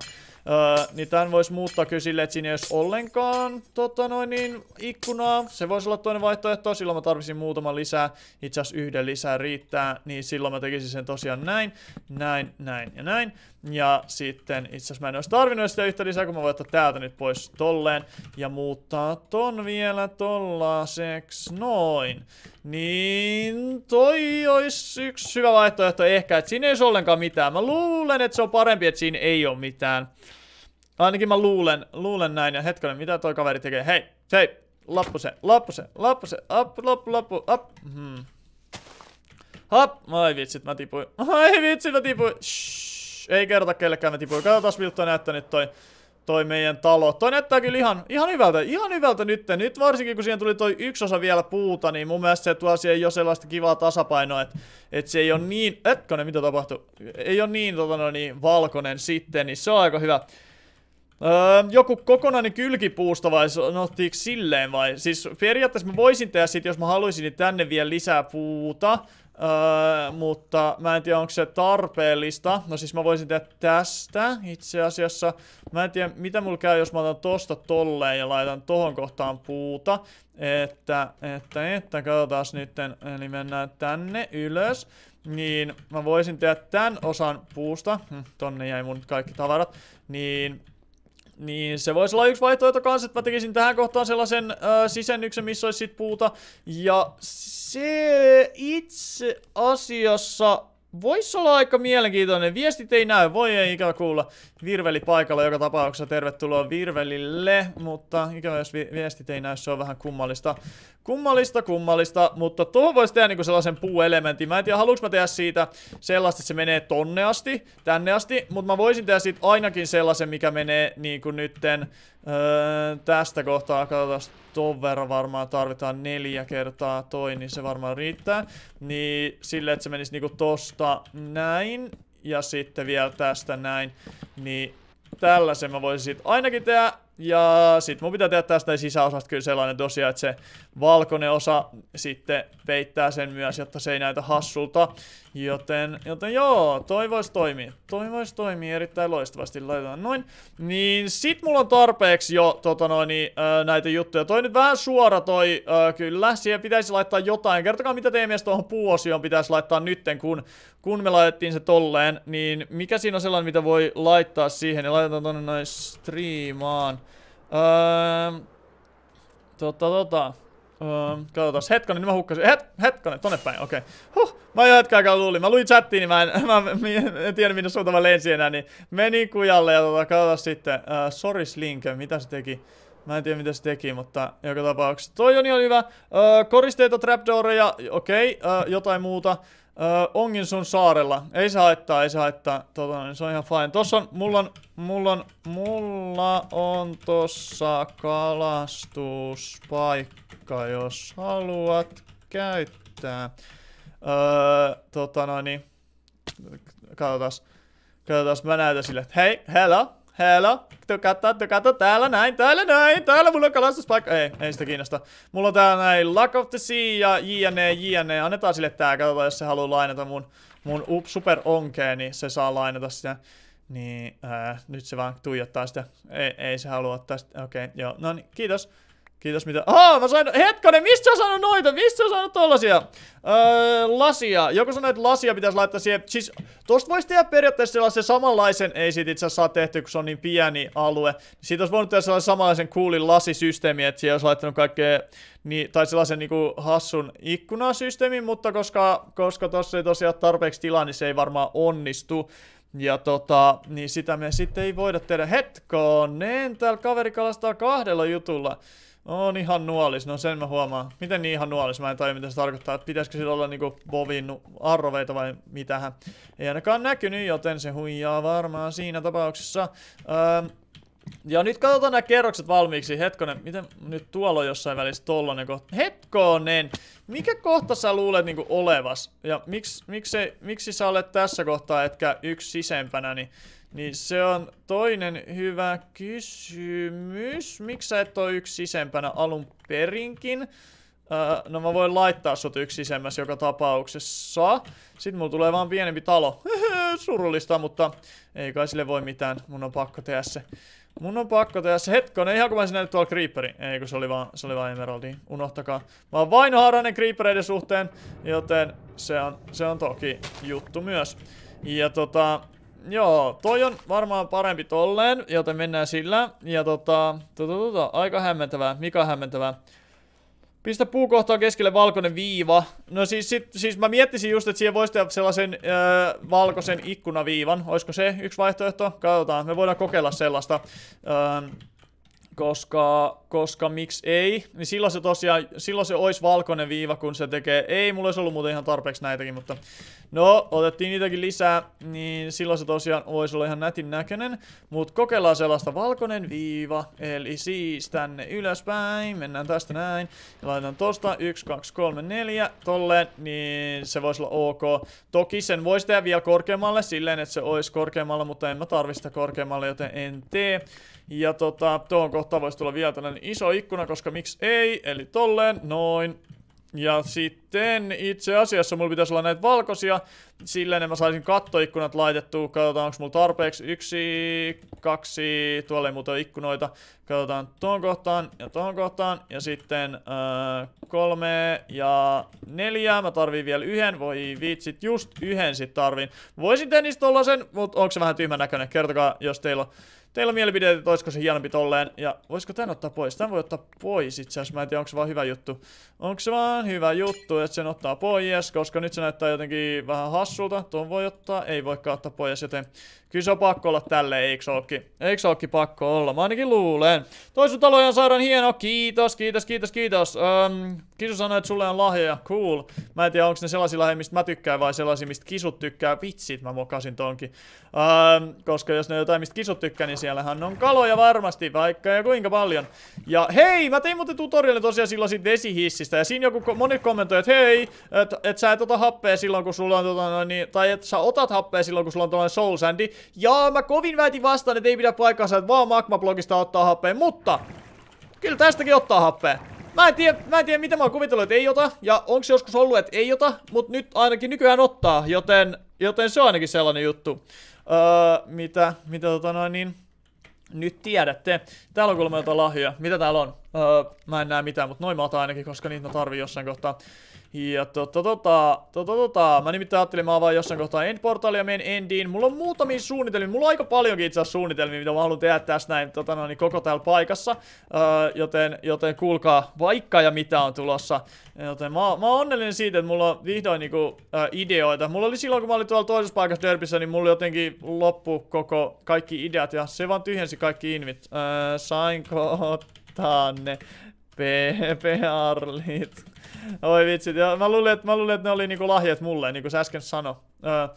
Öö, niin tämän voisi muuttaa kyllä silleen, että siinä ei olisi ollenkaan tota noin, niin, ikkunaa. Se voisi olla toinen vaihtoehto. Silloin mä tarvisin muutaman lisää. Itse asiassa yhden lisää riittää. Niin silloin mä tekisin sen tosiaan näin, näin, näin ja näin näin. Ja sitten itse asiassa mä en olisi tarvinnut sitä yhtä lisää, kun mä voin ottaa täältä nyt pois tolleen. Ja muuttaa ton vielä tollaseksi noin. Niin toi olisi yksi hyvä vaihtoehto ehkä, että siinä ei ole ollenkaan mitään. Mä luulen, että se on parempi, että siinä ei ole mitään. Ainakin mä luulen, luulen näin. Ja hetkinen, mitä toi kaveri tekee? Hei, hei, lappu se, lappu se, lappu se, up, lappu, lappu, up. Hmm. Hop, ai vitsit, mä tipuin. Ai vitsit, mä tipuin. Shh. Ei kerrota kellekään, että tipuin. Katsotaan, miltä toi näyttää nyt toi, toi meidän talo. Toi näyttää kyllä ihan, ihan hyvältä, ihan hyvältä nyt. Nyt varsinkin, kun siihen tuli toi yksi osa vielä puuta, niin mun mielestä se tuo siihen jo sellaista kivaa tasapainoa, että et se ei ole niin... Etkönen, mitä tapahtui? Ei ole niin, tota no, niin valkoinen sitten, niin se on aika hyvä. Öö, joku kokonainen kylkipuusta vai sanottiinko silleen vai? Siis periaatteessa mä voisin tehdä sit, jos mä haluaisin, niin tänne vielä lisää puuta. Öö, mutta mä en tiedä, onko se tarpeellista. No siis mä voisin tehdä tästä itse asiassa. Mä en tiedä, mitä mulla käy, jos mä otan tosta tolleen ja laitan tohon kohtaan puuta. Että, että, että, katsotaan nytten. Eli mennään tänne ylös. Niin mä voisin tehdä tämän osan puusta. Hm, tonne jäi mun kaikki tavarat. Niin niin, se voisi olla yksi vaihtoehto kanssa, että mä tekisin tähän kohtaan sellaisen ö, sisennyksen, missä olisi sit puuta. Ja se itse asiassa voisi olla aika mielenkiintoinen. Viestit ei näy, voi ei ikävä kuulla. Virveli paikalla joka tapauksessa. Tervetuloa Virvelille, mutta ikävä jos vi viestit ei näy, se on vähän kummallista. Kummallista, kummallista, mutta tuohon voisi tehdä niinku sellaisen puuelementin. Mä en tiedä, haluanko mä tehdä siitä sellaista, että se menee tonne asti, tänne asti, mutta mä voisin tehdä siitä ainakin sellaisen, mikä menee niinku nytten öö, tästä kohtaa. Katsotaan, ton verran varmaan tarvitaan neljä kertaa toi, niin se varmaan riittää. Niin sille, että se menisi niinku tosta näin ja sitten vielä tästä näin, niin tällaisen mä voisin sitten ainakin tehdä. Ja sitten mun pitää tehdä tästä sisäosasta kyllä sellainen tosiaan, että se valkoinen osa sitten peittää sen myös, jotta se ei näytä hassulta. Joten, joten joo, toi vois toimii. Toi vois toimii erittäin loistavasti. Laitetaan noin. Niin sit mulla on tarpeeksi jo tota noin, ää, näitä juttuja. Toi nyt vähän suora toi, ää, kyllä. Siihen pitäisi laittaa jotain. Kertokaa mitä teidän mielestä tuohon puuosioon pitäisi laittaa nytten, kun, kun me laitettiin se tolleen. Niin mikä siinä on sellainen, mitä voi laittaa siihen. Ja laitetaan tonne noin striimaan. Öö, tota tota. Öö, katsotaan, hetkonen, niin mä hukkasin. Het, hetkonen, tonne päin, okei. Okay. Huh, mä jo hetken aikaa luulin. Mä luin chattiin, niin mä en, mä, en tiedä minne suuntaan mä lensin enää, niin menin kujalle ja tota, katsotaan sitten. Uh, sorry Slink, mitä se teki? Mä en tiedä mitä se teki, mutta joka tapauksessa. Toi on jo hyvä. Uh, koristeita, trapdooreja, okei, okay, uh, jotain muuta. Öö, ongin sun saarella. Ei saa haittaa, ei saa haittaa. Tota, niin se on ihan fine. Tossa on, mulla on, mulla on, mulla on tossa kalastuspaikka, jos haluat käyttää. Öö, tota noin, niin. Katsotaas. Katsotaas, mä näytän sille, hei, hello hello, katso, katso, täällä näin, täällä näin, täällä mulla on kalastuspaikka. Ei, ei sitä kiinnosta. Mulla on täällä näin Luck of the Sea ja JNE, JNE. Annetaan sille tää, katsotaan jos se haluaa lainata mun, mun super onkeen, niin se saa lainata sitä. Niin, ää, äh, nyt se vaan tuijottaa sitä. Ei, ei se halua ottaa sitä. Okei, okay, joo. No niin, kiitos. Kiitos mitä... Ah, mä sain... Hetkonen, mistä sä sanoit noita? Mistä sä sanoit tollasia? Öö, lasia. Joku sanoi, että lasia pitäisi laittaa siihen... Siis, tosta voisi tehdä periaatteessa sellaisen samanlaisen... Ei siitä itse asiassa saa tehty, kun se on niin pieni alue. Siitä olisi voinut tehdä sellaisen samanlaisen coolin lasisysteemi, että siihen olisi laittanut kaikkea... Niin, tai sellaisen niinku hassun ikkunasysteemin, mutta koska, koska tossa ei tosiaan tarpeeksi tilaa, niin se ei varmaan onnistu. Ja tota, niin sitä me sitten ei voida tehdä. Hetkonen, täällä kaveri kalastaa kahdella jutulla. On ihan nuolis, no sen mä huomaan. Miten niin ihan nuolis? Mä en tajua mitä se tarkoittaa, että pitäisikö sillä olla niinku bovin arroveita vai mitähän. Ei ainakaan näkynyt, joten se huijaa varmaan siinä tapauksessa. Öö, ja nyt katsotaan nämä kerrokset valmiiksi. Hetkonen, miten nyt tuolla on jossain välissä tollanen kohta? Hetkonen! Mikä kohta sä luulet niinku olevas? Ja miksi, miksi, miksi sä olet tässä kohtaa etkä yksi sisempänä, niin niin se on toinen hyvä kysymys. Miksi sä et ole yksi sisempänä alun perinkin? Öö, no mä voin laittaa sut yksi sisemmäs joka tapauksessa. Sitten mulla tulee vaan pienempi talo. Surullista, mutta ei kai sille voi mitään. Mun on pakko tehdä se. Mun on pakko tehdä se. Hetkonen, ihan kun mä sinä tuolla creeperi. Ei kun se oli vaan, se oli vaan Emeraldi. Unohtakaa. Mä oon vain haarainen Creepereiden suhteen, joten se on, se on toki juttu myös. Ja tota, joo, toi on varmaan parempi tolleen, joten mennään sillä. Ja tota, tota, tota, tota aika hämmentävää, mikä hämmentävää. Pistä puukohtaa keskelle valkoinen viiva. No siis, sit, siis mä miettisin just, että siihen voisi tehdä sellaisen öö, valkoisen ikkunaviivan. Olisiko se yksi vaihtoehto? Katsotaan, me voidaan kokeilla sellaista. Öö, koska, koska miksi ei, niin silloin se tosiaan, silloin se olisi valkoinen viiva, kun se tekee, ei, mulla olisi ollut muuten ihan tarpeeksi näitäkin, mutta no, otettiin niitäkin lisää, niin silloin se tosiaan olisi olla ihan nätin näköinen, mutta kokeillaan sellaista valkoinen viiva, eli siis tänne ylöspäin, mennään tästä näin, ja laitan tosta 1, 2, 3, 4, tolleen, niin se voisi olla ok. Toki sen voisi tehdä vielä korkeammalle silleen, että se olisi korkeammalla, mutta en mä tarvista korkeammalle, joten en tee. Ja tota, tuon kohtaan voisi tulla vielä tällainen iso ikkuna, koska miksi ei, eli tolleen, noin. Ja sit sitten itse asiassa mulla pitäisi olla näitä valkoisia, sillä ne mä saisin kattoikkunat laitettua. Katsotaan, onko mulla tarpeeksi. Yksi, kaksi, tuolla ei muuta ikkunoita. Katsotaan tuon kohtaan ja tuon kohtaan. Ja sitten öö, kolme ja neljä. Mä tarviin vielä yhden. Voi viitsit, just yhden sit tarviin. Voisin tehdä niistä sen, mutta onko se vähän tyhmän näköinen? Kertokaa, jos teillä on teillä on mielipiteitä, että olisiko se hienompi tolleen. Ja voisiko tän ottaa pois? Tän voi ottaa pois itse asiassa. Mä en tiedä, onko se vaan hyvä juttu. Onko se vaan hyvä juttu? että sen ottaa pois, koska nyt se näyttää jotenkin vähän hassulta. Tuon voi ottaa, ei voi ottaa pois, joten kyllä se on pakko olla tälle, eikö ookki? Eikö pakko olla? Mä ainakin luulen. Toisaalta alue on hieno, kiitos, kiitos, kiitos, kiitos. Öm, kisu sanoi, että sulle on lahjoja, cool. Mä en tiedä, onko ne sellaisia lahjoja, mistä mä tykkään vai sellaisia, mistä kisut tykkää. Vitsit, mä mokasin tonkin. Öm, koska jos ne on jotain, mistä kisut tykkää, niin siellähän on kaloja varmasti, vaikka ja kuinka paljon. Ja hei, mä tein muuten tutorialin tosiaan silloin siitä desihissistä, ja siinä joku ko moni kommentoi, että hei, että et sä et ota happea silloin, kun sulla on tota noin, niin- tai että sä otat happea silloin, kun sulla on tällainen soul sandi. Ja mä kovin väitin vastaan, että ei pidä paikkaansa, että vaan magma-blogista ottaa happea, mutta kyllä tästäkin ottaa happea. Mä en, tiedä, mä en tiedä, mitä mä oon kuvitellut, että ei ota, ja onko joskus ollut, että ei ota, mutta nyt ainakin nykyään ottaa, joten, joten se on ainakin sellainen juttu. Öö, mitä, mitä tota noin, niin nyt tiedätte. Täällä on kuulemma jotain lahjoja. Mitä täällä on? Öö, mä en näe mitään, mutta noin mä otan ainakin, koska niitä mä tarvii jossain kohtaa. Ja tota tota, tota tota, mä nimittäin ajattelin, mä avaan jossain kohtaa endportalia ja menen endiin. Mulla on muutamia suunnitelmia, mulla on aika paljonkin itse asiassa suunnitelmia, mitä mä haluan tehdä tässä näin tota noin, niin, koko täällä paikassa. Öö, joten, joten kuulkaa vaikka ja mitä on tulossa. Joten mä, mä oon onnellinen siitä, että mulla on vihdoin niinku äh, ideoita. Mulla oli silloin, kun mä olin tuolla toisessa paikassa Derbissä, niin mulla jotenkin loppu koko kaikki ideat ja se vaan tyhjensi kaikki invit. Öö, sainko ottaa ne? P.P. Arlit Oi vitsit. Ja mä luulin, että, mä luulin, että ne oli niinku lahjat mulle, niin kuin sä äsken sano. Öö,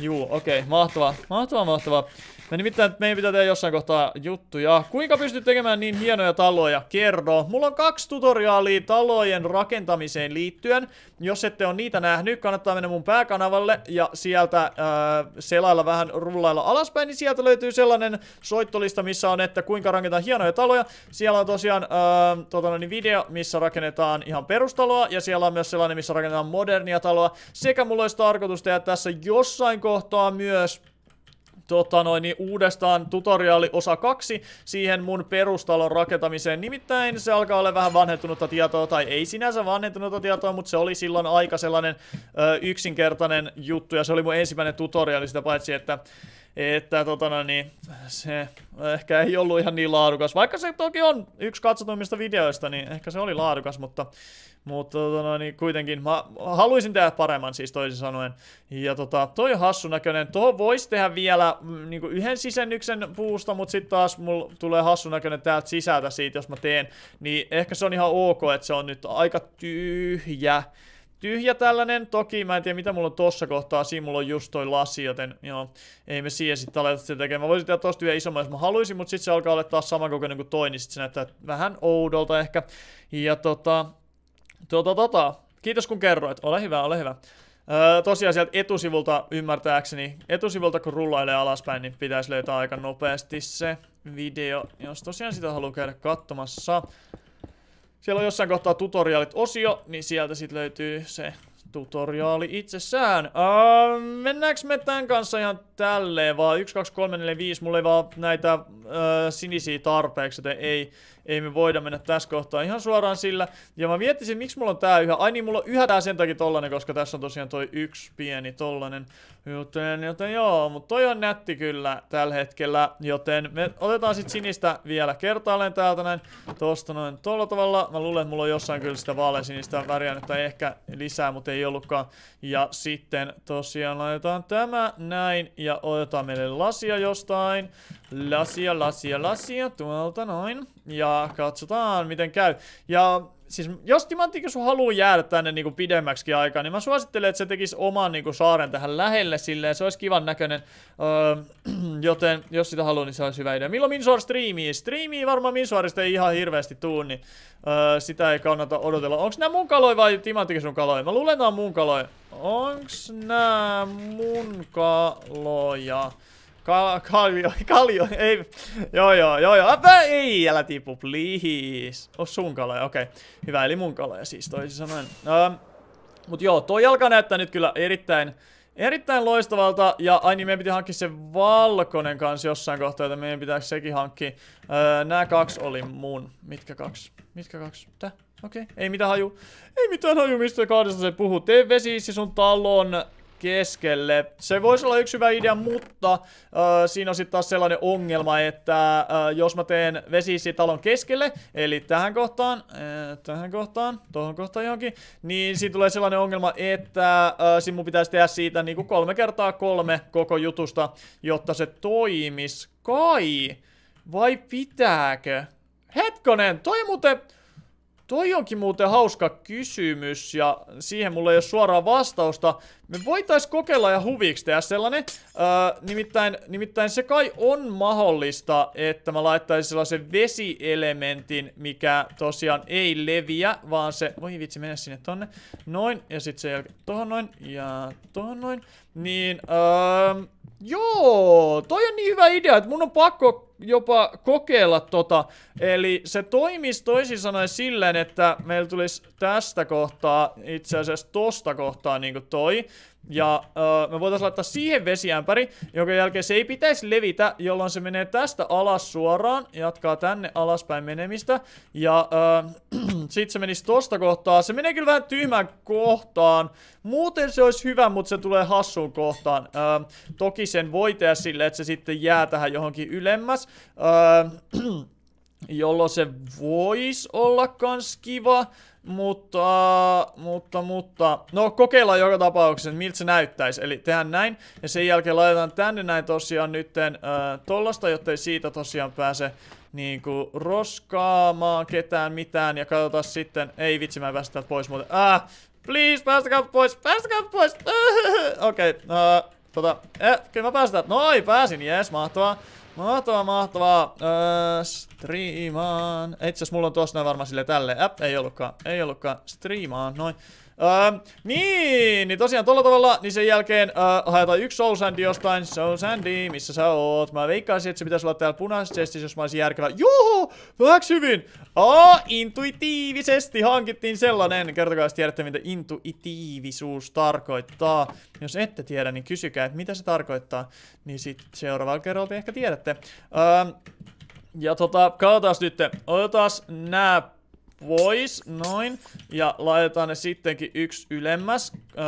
Juu, okei, okay. mahtavaa, mahtavaa, mahtavaa. Me nimittäin meidän pitää tehdä jossain kohtaa juttuja. Kuinka pystyt tekemään niin hienoja taloja? Kerro. Mulla on kaksi tutoriaalia talojen rakentamiseen liittyen. Jos ette ole niitä nähnyt, kannattaa mennä mun pääkanavalle ja sieltä äh, selailla vähän rullailla alaspäin, niin sieltä löytyy sellainen soittolista, missä on, että kuinka rakennetaan hienoja taloja. Siellä on tosiaan äh, tota, niin video, missä rakennetaan ihan perustaloa ja siellä on myös sellainen, missä rakennetaan modernia taloa. Sekä mulla olisi tarkoitus tehdä tässä jossain kohtaa myös tota noin, niin uudestaan tutoriaali osa 2 siihen mun perustalon rakentamiseen. Nimittäin se alkaa olla vähän vanhentunutta tietoa, tai ei sinänsä vanhentunutta tietoa, mutta se oli silloin aika sellainen ö, yksinkertainen juttu, ja se oli mun ensimmäinen tutoriaali sitä paitsi, että että totona, no niin se ehkä ei ollut ihan niin laadukas, vaikka se toki on yksi katsotuimmista videoista, niin ehkä se oli laadukas, mutta mutta tota, no niin kuitenkin mä haluaisin tehdä paremman siis toisin sanoen. Ja tota, toi on hassun näköinen. Tuohon voisi tehdä vielä niin niinku yhden sisennyksen puusta, mutta sitten taas mulla tulee hassun näköinen täältä sisältä siitä, jos mä teen. Niin ehkä se on ihan ok, että se on nyt aika tyhjä tyhjä tällainen. Toki mä en tiedä mitä mulla on tossa kohtaa. Siinä mulla on just toi lasi, joten joo, ei me siihen sitten aleta sitä tekemään. Mä voisin tehdä tosta vielä isomman, jos mä haluaisin, mutta sitten se alkaa olla taas kokoinen kuin toi, niin sit se näyttää vähän oudolta ehkä. Ja tota, tota, tota, kiitos kun kerroit. Ole hyvä, ole hyvä. Öö, tosiaan sieltä etusivulta ymmärtääkseni, etusivulta kun rullailee alaspäin, niin pitäisi löytää aika nopeasti se video, jos tosiaan sitä haluaa käydä katsomassa. Siellä on jossain kohtaa tutoriaalit-osio, niin sieltä sitten löytyy se tutoriaali itsessään. Öö, mennäänkö me tämän kanssa ihan tälleen vaan? 1, 2, 3, 4, 5. Mulla ei vaan näitä öö, sinisiä tarpeeksi, joten ei, ei me voida mennä tässä kohtaa ihan suoraan sillä. Ja mä miettisin, miksi mulla on tää yhä. Ai niin, mulla on yhä tää sen takia tollanen, koska tässä on tosiaan toi yksi pieni tollanen. Joten, joten joo, mutta toi on nätti kyllä tällä hetkellä. Joten me otetaan sit sinistä vielä kertaalleen täältä näin. Tosta noin tolla tavalla. Mä luulen, että mulla on jossain kyllä sitä vaaleansinistä että ehkä lisää, mutta ei ollutkaan. Ja sitten tosiaan laitetaan tämä näin ja otetaan meille lasia jostain. Lasia, lasia, lasia tuolta noin. Ja katsotaan, miten käy. Ja siis jos Timantikas haluaa jäädä tänne niin pidemmäksi aikaa, niin mä suosittelen, että se tekisi oman kuin, niinku saaren tähän lähelle silleen. Se olisi kivan näköinen. Öö, joten jos sitä haluaa, niin se olisi hyvä idea. Milloin Minsuor striimii? Striimii varmaan Minsuorista ei ihan hirveästi tuu, niin öö, sitä ei kannata odotella. Onks nämä mun kaloja vai Timantikas sun kaloja? Mä luulen, että on mun kaloja. Onks nämä mun kaloja? Kal kaljo, kaljo, ei. Joo, joo, joo, joo. Apä, ei, älä tipu, please. O sun kaloja, okei. Okay. Hyvä, eli mun kaloja siis toisin sanoen. Ähm, mut joo, tuo jalka näyttää nyt kyllä erittäin, erittäin loistavalta. Ja ai niin, meidän piti hankkia se valkoinen kanssa jossain kohtaa, että meidän pitää sekin hankkia. Öö, nää kaksi oli mun. Mitkä kaksi? Mitkä kaksi? Tää? Okei, okay. ei mitään haju. Ei mitään haju, mistä kahdesta se puhuu. Tee vesi sun talon keskelle. Se voisi olla yksi hyvä idea, mutta äh, siinä on sitten taas sellainen ongelma, että äh, jos mä teen talon keskelle, eli tähän kohtaan, äh, tähän kohtaan, tuohon kohtaan johonkin, niin siinä tulee sellainen ongelma, että äh, siinä mun pitäisi tehdä siitä niin kuin kolme kertaa kolme koko jutusta, jotta se toimis. Kai! Vai pitääkö? Hetkonen, toi muuten... Toi onkin muuten hauska kysymys ja siihen mulla ei ole suoraa vastausta. Me voitais kokeilla ja huviksi tehdä sellainen. Öö, nimittäin, nimittäin se kai on mahdollista, että mä laittaisin sellaisen vesielementin, mikä tosiaan ei leviä, vaan se... Voi vitsi, mennä sinne tonne. Noin, ja sitten se jälkeen tohon noin, ja tohon noin. Niin, öö, joo, toi on niin hyvä idea, että mun on pakko jopa kokeilla tota. Eli se toimisi toisin sanoen silleen, että meillä tulisi tästä kohtaa, itse asiassa tosta kohtaa niinku toi. Ja öö, me voitaisiin laittaa siihen vesiämpäri, jonka jälkeen se ei pitäisi levitä, jolloin se menee tästä alas suoraan, jatkaa tänne alaspäin menemistä. Ja öö, sit se menisi tosta kohtaa. Se menee kyllä vähän tyhmään kohtaan. Muuten se olisi hyvä, mutta se tulee hassuun kohtaan. Öö, toki sen voi tehdä sille, että se sitten jää tähän johonkin ylemmäs. Öö, jolloin se voisi olla kans kiva, mutta, mutta, mutta, no kokeillaan joka tapauksessa, miltä se näyttäisi, eli tehdään näin, ja sen jälkeen laitetaan tänne näin tosiaan nytten äh, tollasta, jottei siitä tosiaan pääse niinku roskaamaan ketään mitään, ja katsotaan sitten, ei vitsi mä en päästä pois muuten, äh, please päästäkää pois, päästäkää pois, okei, okay, äh, tota, äh, kyllä mä päästän, noi pääsin, jes, mahtavaa, Mahtavaa, mahtavaa. Öö, striimaan. Itse mulla on tuossa noin varmaan sille tälle. App, ei ollutkaan, ei ollutkaan. Striimaan, noin. Öö, niin, niin tosiaan tuolla tavalla, niin sen jälkeen öö, haetaan yksi Soul Sandy jostain. Soul Sandy, missä sä oot? Mä veikkaisin, että se pitäisi olla täällä punaisessa chestissä, jos mä olisin järkevä. Juhu! Vähäks hyvin! Aa, intuitiivisesti hankittiin sellainen. Kertokaa, jos tiedätte, mitä intuitiivisuus tarkoittaa. Jos ette tiedä, niin kysykää, että mitä se tarkoittaa. Niin sitten seuraavalla kerralla te ehkä tiedätte. Öö, ja tota, katsotaan nyt. Otetaan nää pois, noin. Ja laitetaan ne sittenkin yksi ylemmäs. Öö,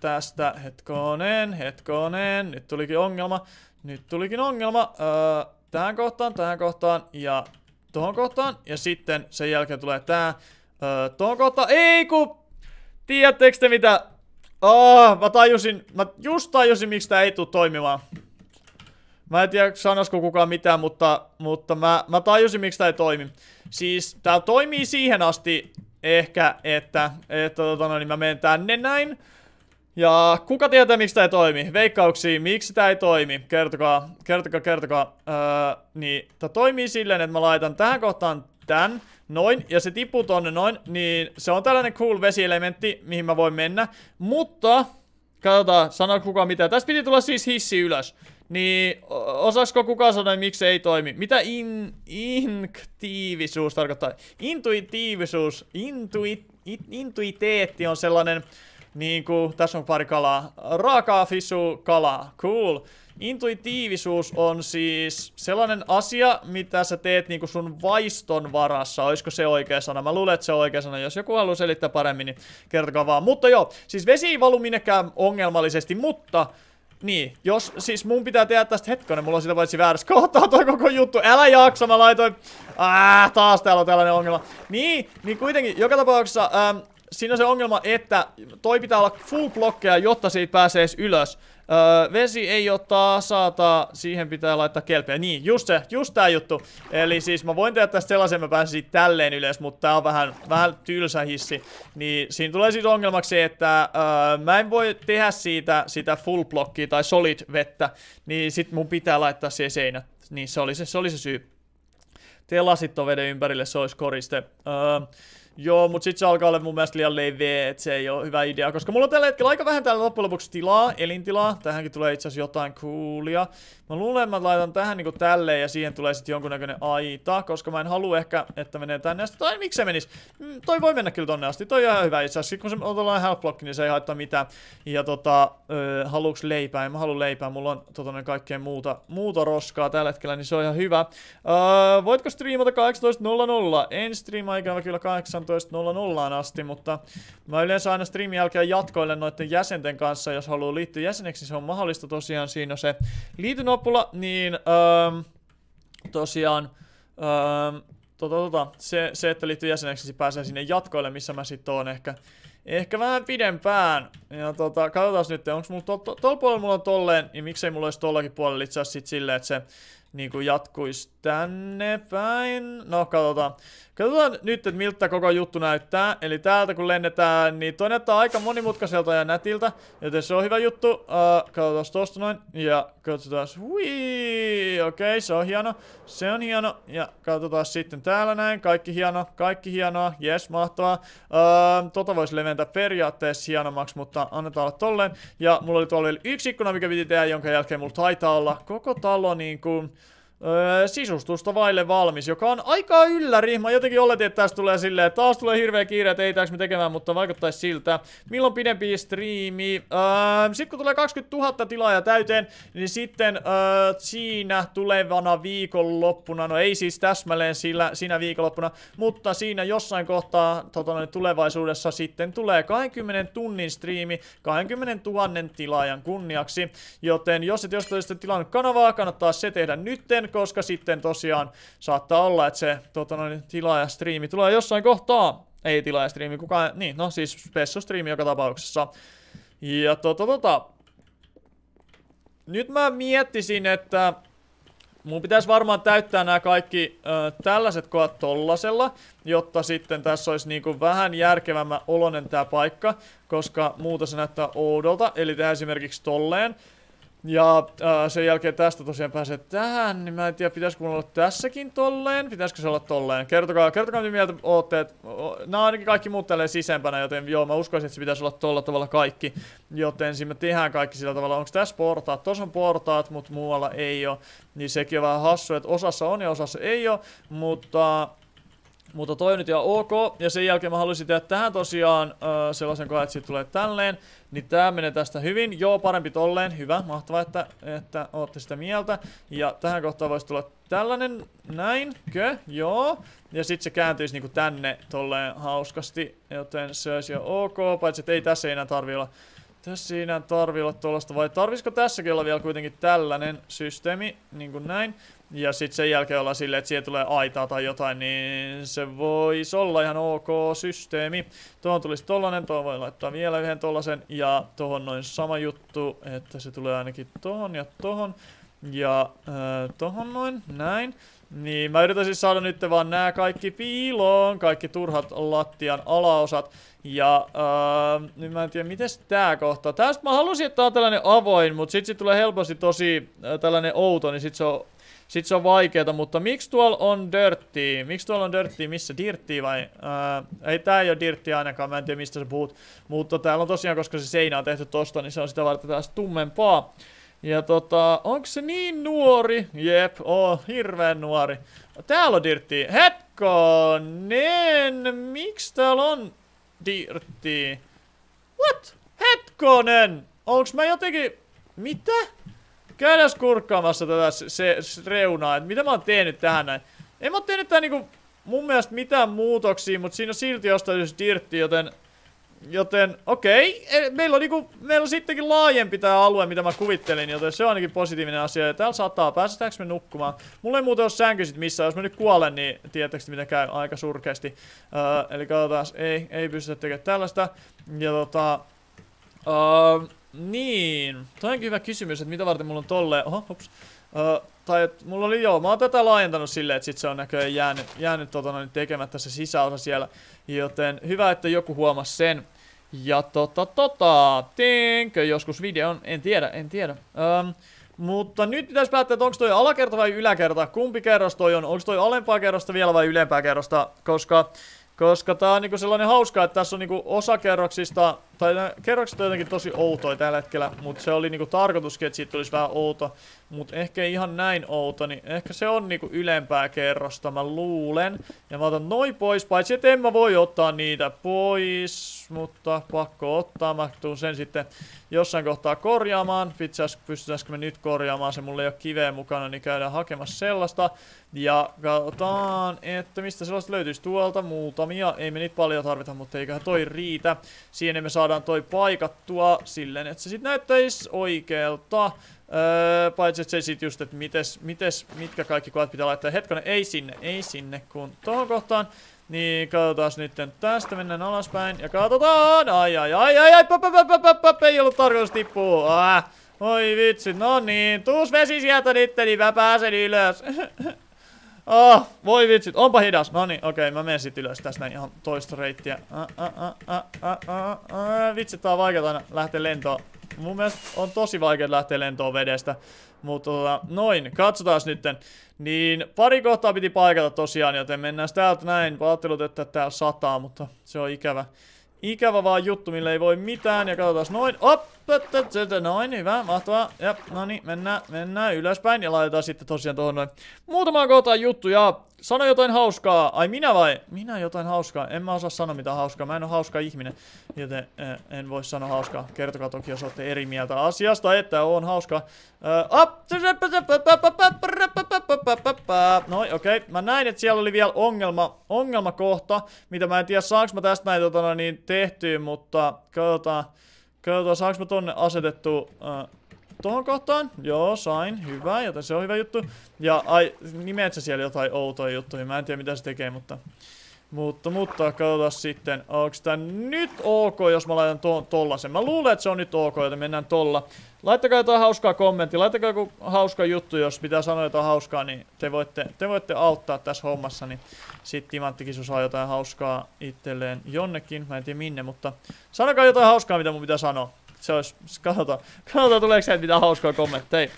tästä, hetkoneen, hetkoneen, nyt tulikin ongelma. Nyt tulikin ongelma. Öö, tähän kohtaan, tähän kohtaan ja tohon kohtaan. Ja sitten sen jälkeen tulee tää. Öö, tohon kohtaan, ei ku, Tiedättekö te mitä? Oh, mä tajusin, mä just tajusin miksi tää ei tule toimimaan. Mä en tiedä sanoisiko kukaan mitään, mutta, mutta mä, mä tajusin miksi tää ei toimi. Siis tää toimii siihen asti ehkä, että, että tota, no, niin mä menen tänne näin. Ja kuka tietää miksi tää ei toimi? Veikkauksia, miksi tää ei toimi? Kertokaa, kertokaa, kertokaa. Öö, niin, tää toimii silleen, että mä laitan tähän kohtaan tän, noin, ja se tippuu tonne noin, niin se on tällainen cool vesielementti, mihin mä voin mennä. Mutta, katsotaan, sanoo kuka mitä. Tässä piti tulla siis hissi ylös. Niin, osaisko kukaan sanoa, miksi ei toimi? Mitä in, inktiivisuus tarkoittaa? Intuitiivisuus, intui, intuiteetti on sellainen, niin kuin, tässä on pari kalaa, raakaa fisu kalaa, cool. Intuitiivisuus on siis sellainen asia, mitä sä teet niin kuin sun vaiston varassa. Olisiko se oikea sana? Mä luulen, että se on oikea sana. Jos joku haluaa selittää paremmin, niin kertokaa vaan. Mutta joo, siis vesi ei valu minnekään ongelmallisesti, mutta niin, jos, siis mun pitää tehdä tästä hetkonen, mulla on sitä paitsi väärässä kohtaa toi koko juttu, älä jaksa, mä laitoin, ah, taas täällä on tällainen ongelma. Niin, niin kuitenkin, joka tapauksessa, ähm, siinä on se ongelma, että toi pitää olla full blokkeja, jotta siitä pääsee ylös. Öö, vesi ei oo tasata, siihen pitää laittaa kelpeä. Niin, just se, just tää juttu. Eli siis mä voin tehdä tästä sellaisen, mä pääsen siitä tälleen ylös, mutta tää on vähän, vähän tylsä hissi. Niin siinä tulee siis ongelmaksi se, että öö, mä en voi tehdä siitä sitä full blockia tai solid vettä, niin sit mun pitää laittaa siihen seinät. Niin se oli se, se, oli se syy. Telasit on veden ympärille, se olisi koriste. Öö, Joo, mutta sit se alkaa olla mun mielestä liian leveä, että se ei ole hyvä idea, koska mulla on tällä hetkellä aika vähän täällä loppujen lopuksi tilaa, elintilaa. Tähänkin tulee itse asiassa jotain coolia. Mä luulen, että mä laitan tähän niinku tälleen ja siihen tulee sitten jonkunnäköinen aita, koska mä en halua ehkä, että menee tänne asti. Tai miksi se menisi? Mm, toi voi mennä kyllä tonne asti, toi on ihan hyvä itse asiassa. Kun se tällainen half block, niin se ei haittaa mitään. Ja tota, haluuks leipää? En mä halua leipää, mulla on tota, kaikkea muuta, muuta roskaa tällä hetkellä, niin se on ihan hyvä. Öö, voitko striimata 18.00? En striimaa ikävä kyllä 8 asti, mutta mä yleensä aina streamin jälkeen jatkoilen noiden jäsenten kanssa, jos haluaa liittyä jäseneksi, niin se on mahdollista tosiaan siinä on se liitynopula, niin öö, tosiaan öö, tota, tota, se, se, että liittyy jäseneksi, niin pääsee sinne jatkoille, missä mä sitten oon ehkä, ehkä vähän pidempään. Ja tota, katsotaan nyt, onko mulla to, to, tol puolella mulla on tolleen, ja niin miksei mulla olisi tollakin puolella itse asiassa sit silleen, että se niinku jatkuisi tänne päin. No, katsotaan. Katsotaan nyt, että miltä koko juttu näyttää. Eli täältä kun lennetään, niin toi näyttää aika monimutkaiselta ja nätiltä. Joten se on hyvä juttu. Uh, katsotaan tosta noin. Ja katsotaan. Hui! Okei, okay, se on hieno. Se on hieno. Ja katsotaan sitten täällä näin. Kaikki hieno. Kaikki hienoa. Jes, mahtavaa. Uh, tota voisi leventää periaatteessa hienommaksi, mutta annetaan olla tolleen. Ja mulla oli tuolla vielä yksi ikkuna, mikä piti tehdä, jonka jälkeen mulla taitaa olla koko talo niin kuin öö, sisustusta vaille valmis, joka on aika ylläri. Mä jotenkin oletin, että tästä tulee silleen, että taas tulee hirveä kiire, että ei tääks me tekemään, mutta vaikuttaisi siltä. Milloin pidempi striimi? Öö, sitten kun tulee 20 000 tilaaja täyteen, niin sitten öö, siinä tulevana viikonloppuna, no ei siis täsmälleen sillä, siinä viikonloppuna, mutta siinä jossain kohtaa totona, niin tulevaisuudessa sitten tulee 20 tunnin striimi 20 000 tilaajan kunniaksi. Joten jos et jostain tilannut kanavaa, kannattaa se tehdä nytten koska sitten tosiaan saattaa olla, että se tota noin, tilaajastriimi tulee jossain kohtaa. Ei tilaajastriimi, kukaan, niin, no siis striimi joka tapauksessa. Ja tota tota, nyt mä miettisin, että mun pitäisi varmaan täyttää nämä kaikki ö, tällaiset koat tollasella, jotta sitten tässä olisi niinku vähän järkevämmä olonen tämä paikka, koska muuta se näyttää oudolta. Eli tehdään esimerkiksi tolleen. Ja äh, sen jälkeen tästä tosiaan pääsee tähän, niin mä en tiedä, pitäisikö mulla olla tässäkin tolleen, pitäisikö se olla tolleen. Kertokaa, kertokaa mitä mieltä ootte, että nämä ainakin kaikki muut tälleen sisempänä, joten joo, mä uskoisin, että se pitäisi olla tolla tavalla kaikki. Joten siinä me tehdään kaikki sillä tavalla, onko tässä portaat, tuossa on portaat, mutta muualla ei ole. Niin sekin on vähän hassu, että osassa on ja osassa ei ole, mutta mutta toi nyt ihan ok. Ja sen jälkeen mä haluaisin tehdä tähän tosiaan äh, sellaisen kohdan, että siitä tulee tälleen. Niin tää menee tästä hyvin. Joo, parempi tolleen. Hyvä, mahtavaa, että, että ootte sitä mieltä. Ja tähän kohtaan voisi tulla tällainen, näin, kö, joo. Ja sit se kääntyisi niinku tänne tolleen hauskasti, joten se olisi jo ok, paitsi että ei tässä enää tarvi olla. Tässä ei enää tarvi olla tuollaista, vai tarvisiko tässäkin olla vielä kuitenkin tällainen systeemi, niinku näin ja sitten sen jälkeen ollaan silleen, että siihen tulee aitaa tai jotain, niin se voisi olla ihan ok systeemi. Tuohon tulisi tollanen, tuohon voi laittaa vielä yhden tollasen, ja tuohon noin sama juttu, että se tulee ainakin tohon ja tohon, ja äh, tohon noin, näin. Niin, mä yritän siis saada nyt vaan nämä kaikki piiloon, kaikki turhat lattian alaosat. Ja äh, nyt mä en tiedä, miten tää kohta. Tästä mä halusin, että tää on tällainen avoin, mutta sit sit tulee helposti tosi äh, tällainen outo, niin sit se on Sit se on vaikeeta, mutta miksi tuolla on dirty. Miksi tuolla on dirty, Missä dirtti vai? Öö, ei tää ei ole dirtti ainakaan, mä en tiedä mistä sä puhut. Mutta tota, täällä on tosiaan, koska se seinä on tehty tosta, niin se on sitä varten taas tummempaa. Ja tota, onko se niin nuori? Jep, oo, hirveän nuori. Täällä on dirtti. Hetkonen, miksi täällä on dirtti? What? Hetkonen! Onks mä jotenkin... Mitä? käydään kurkkaamassa tätä se, se reunaa, että mitä mä oon tehnyt tähän näin. En mä oon tehnyt tää niinku mun mielestä mitään muutoksia, mutta siinä on silti jostain syystä dirtti, joten... Joten, okei, okay. E, meillä on niinku, meillä on sittenkin laajempi tää alue, mitä mä kuvittelin, joten se on ainakin positiivinen asia. Ja täällä sataa, pääsetäänkö me nukkumaan? Mulla ei muuten ole sänky sit missään, jos mä nyt kuolen, niin tietääks mitä käy aika surkeasti. Öö, eli katsotaan, ei, ei pystytä tekemään tällaista. Ja tota... Öö, niin, toi onkin hyvä kysymys, että mitä varten mulla on tolle... Oho, ups. Uh, tai et, mulla oli joo, mä oon tätä laajentanut silleen, että sit se on näköjään jäänyt, jäänyt tota, noin, tekemättä se sisäosa siellä. Joten hyvä, että joku huomasi sen. Ja tota tota, teenkö joskus videon? En tiedä, en tiedä. Öm, mutta nyt pitäisi päättää, että onko toi alakerta vai yläkerta, kumpi kerros toi on, onko toi alempaa kerrosta vielä vai ylempää kerrosta, koska koska tää on niinku sellainen hauska, että tässä on niinku osa kerroksista, tai nämä kerrokset on jotenkin tosi outoja tällä hetkellä, mutta se oli niinku tarkoituskin, että siitä tulisi vähän outo. Mutta ehkä ei ihan näin outo, niin ehkä se on niinku ylempää kerrosta, mä luulen. Ja mä otan noi pois, paitsi että en mä voi ottaa niitä pois, mutta pakko ottaa, mä tuun sen sitten jossain kohtaa korjaamaan. Itse asiassa pystytäänkö me nyt korjaamaan se, mulla ei ole kiveä mukana, niin käydään hakemassa sellaista. Ja katsotaan, että mistä sellaista löytyisi tuolta muutamia. Ei me niitä paljon tarvita, mutta eiköhän toi riitä. Siihen me saadaan toi paikattua silleen, että se sitten näyttäisi oikealta. Öö, paitsi että se sit just, että mites, mites, mitkä kaikki kuvat pitää laittaa. Hetkonen, ei sinne, ei sinne, kun tohon kohtaan. Niin, katsotaas nytten tästä, mennään alaspäin ja katsotaan! Ai ai ai ai ai, pop, pop, pop, pop, pop, ei ollut tarkoitus tippua! Ah, oi vitsi, no niin, tuus vesi sieltä nytten, niin mä pääsen ylös. Oh, voi vitsit, onpa hidas. No niin, okei, okay, mä menen sit ylös tästä ihan toista reittiä. Ah, ah, vitsit, tää on vaikeeta aina lähteä lentoon. Mun mielestä on tosi vaikea lähteä lentoon vedestä. Mutta tota, noin, katsotaan nytten. Niin pari kohtaa piti paikata tosiaan, joten mennään täältä näin. Vaattelut, että tää sataa, mutta se on ikävä. Ikävä vaan juttu, millä ei voi mitään. Ja katsotaan noin. Op! Noin, hyvä, mahtavaa. Ja, no niin, mennään, mennään ylöspäin ja laitetaan sitten tosiaan tuohon noin. Muutama kohta juttuja. Sano jotain hauskaa. Ai minä vai? Minä jotain hauskaa. En mä osaa sanoa mitään hauskaa. Mä en ole hauska ihminen, joten äh, en voi sanoa hauskaa. Kertokaa toki, jos olette eri mieltä asiasta, että on hauskaa. Äh, Noin, okei. Okay. Mä näin, että siellä oli vielä ongelma, ongelmakohta, mitä mä en tiedä saanko mä tästä näin tota, niin tehtyä, mutta katsotaan. Katsotaan, saanko mä tonne asetettu uh, tohon kohtaan? Joo, sain. Hyvä, joten se on hyvä juttu. Ja ai, nimeet sä siellä jotain outoja juttuja. Mä en tiedä mitä se tekee, mutta... Mutta, mutta, katsotaan sitten. Onks tää nyt ok, jos mä laitan to tollasen? Mä luulen, että se on nyt ok, joten mennään tolla. Laittakaa jotain hauskaa kommentti, laittakaa joku hauska juttu, jos pitää sanoa jotain hauskaa, niin te voitte, te voitte auttaa tässä hommassa, niin sit timanttikin saa jotain hauskaa itselleen jonnekin, mä en tiedä minne, mutta sanokaa jotain hauskaa, mitä mun pitää sanoa. Se olisi, katsotaan, katsotaan tuleeko sieltä mitä hauskaa kommentteja.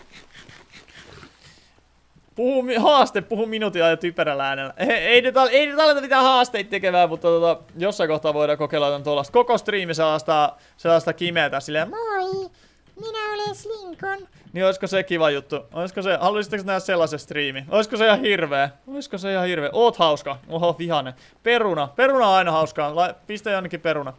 Puhu, haaste, puhu minuutin ajan typerällä äänellä. Ei, ei, nyt, ei nyt aleta mitään haasteita tekemään, mutta tota, jossain kohtaa voidaan kokeilla jotain tuollaista koko striimi sellaista, sellaista kimeätä silleen Moi, minä olen Slinkon. Niin olisiko se kiva juttu? Olisiko se, haluaisitteko nähdä sellaisen striimi? Olisiko se ihan hirveä? Olisiko se ihan hirveä? Oot hauska. Oho, vihane. Peruna. Peruna on aina hauskaa. pistä jonnekin peruna.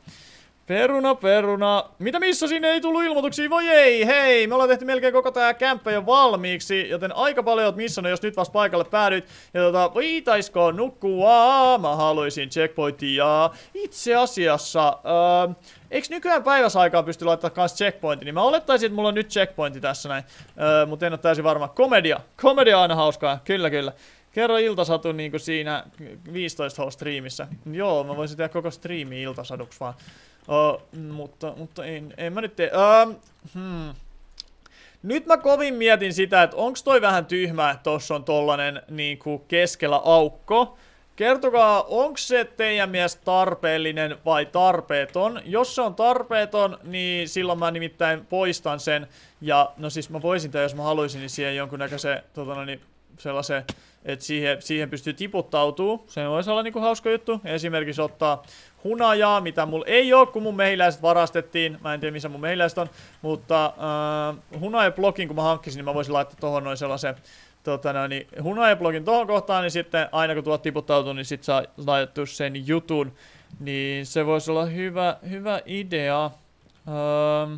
Peruna, peruna. Mitä missä sinne ei tullut ilmoituksia? Voi ei, hei, me ollaan tehty melkein koko tää kämppä jo valmiiksi, joten aika paljon missä ne, jos nyt vasta paikalle päädyt. Ja tota, voitaisko nukkua? Mä haluaisin checkpointia. Itse asiassa, öö, ähm, Eikö nykyään päiväsaikaa pysty laittaa kans checkpointi? Niin mä olettaisin, että mulla on nyt checkpointi tässä näin. Öö, äh, mutta en oo täysin varma. Komedia. Komedia on aina hauskaa. Kyllä, kyllä. Kerro iltasatu niinku siinä 15H-striimissä. Joo, mä voisin tehdä koko striimi iltasaduksi vaan. Uh, mutta, mutta en, en mä nyt tee. Uh, hmm. Nyt mä kovin mietin sitä, että onks toi vähän tyhmä, että tossa on tollanen niinku keskellä aukko. Kertokaa, onko se teidän mies tarpeellinen vai tarpeeton? Jos se on tarpeeton, niin silloin mä nimittäin poistan sen. Ja no siis mä voisin tai jos mä haluaisin, niin siihen jonkunnäköisen tota no, niin, sellaisen et siihen, siihen pystyy tiputtautuu. Se voisi olla niinku hauska juttu. Esimerkiksi ottaa hunajaa, mitä mulla ei oo, kun mun mehiläiset varastettiin. Mä en tiedä, missä mun mehiläiset on. Mutta äh, hunajablogin, kun mä hankkisin, niin mä voisin laittaa tohon noin sellaisen tota noin, niin hunajablogin tohon kohtaan, niin sitten aina kun tuot tiputtautuu, niin sit saa laitettu sen jutun. Niin se voisi olla hyvä, hyvä idea. Ähm,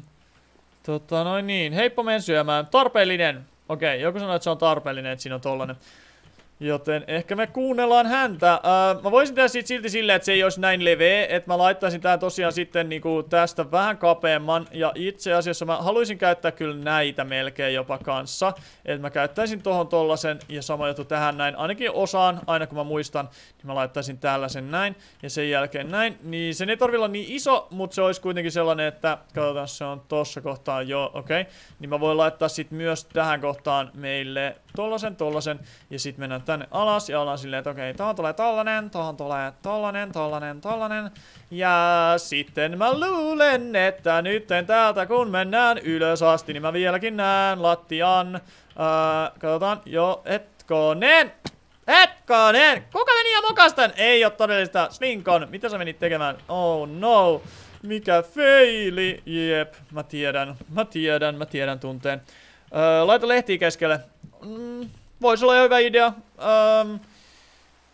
tota noin niin, heippo men syömään. Tarpeellinen. Okei, joku sanoi, että se on tarpeellinen, että siinä on tollanen. Joten ehkä me kuunnellaan häntä. Öö, mä voisin tehdä sit silti silleen, että se ei olisi näin leveä, että mä laittaisin tää tosiaan sitten niinku tästä vähän kapeamman. Ja itse asiassa mä haluaisin käyttää kyllä näitä melkein jopa kanssa. Että mä käyttäisin tohon tollasen ja sama juttu tähän näin. Ainakin osaan, aina kun mä muistan, niin mä laittaisin tällaisen näin. Ja sen jälkeen näin. Niin sen ei tarvi olla niin iso, mutta se olisi kuitenkin sellainen, että katsotaan se on tossa kohtaa jo, okei. Okay. Niin mä voin laittaa sit myös tähän kohtaan meille tollasen, tollasen ja sit mennään tänne alas ja ollaan silleen, että okei, Tähän tohon tulee tollanen, tohon tulee tollanen, tollanen, tollanen. Ja sitten mä luulen, että nytten täältä kun mennään ylös asti, niin mä vieläkin näen lattian. Öö, katsotaan, jo hetkonen. Hetkonen! Kuka meni ja mokastan? Ei oo todellista. Slinkon, mitä sä menit tekemään? Oh no. Mikä feili. Jep, mä tiedän. Mä tiedän, mä tiedän tunteen. Öö, laita lehtiä keskelle. Mm, Voisi olla hyvä idea. Ähm,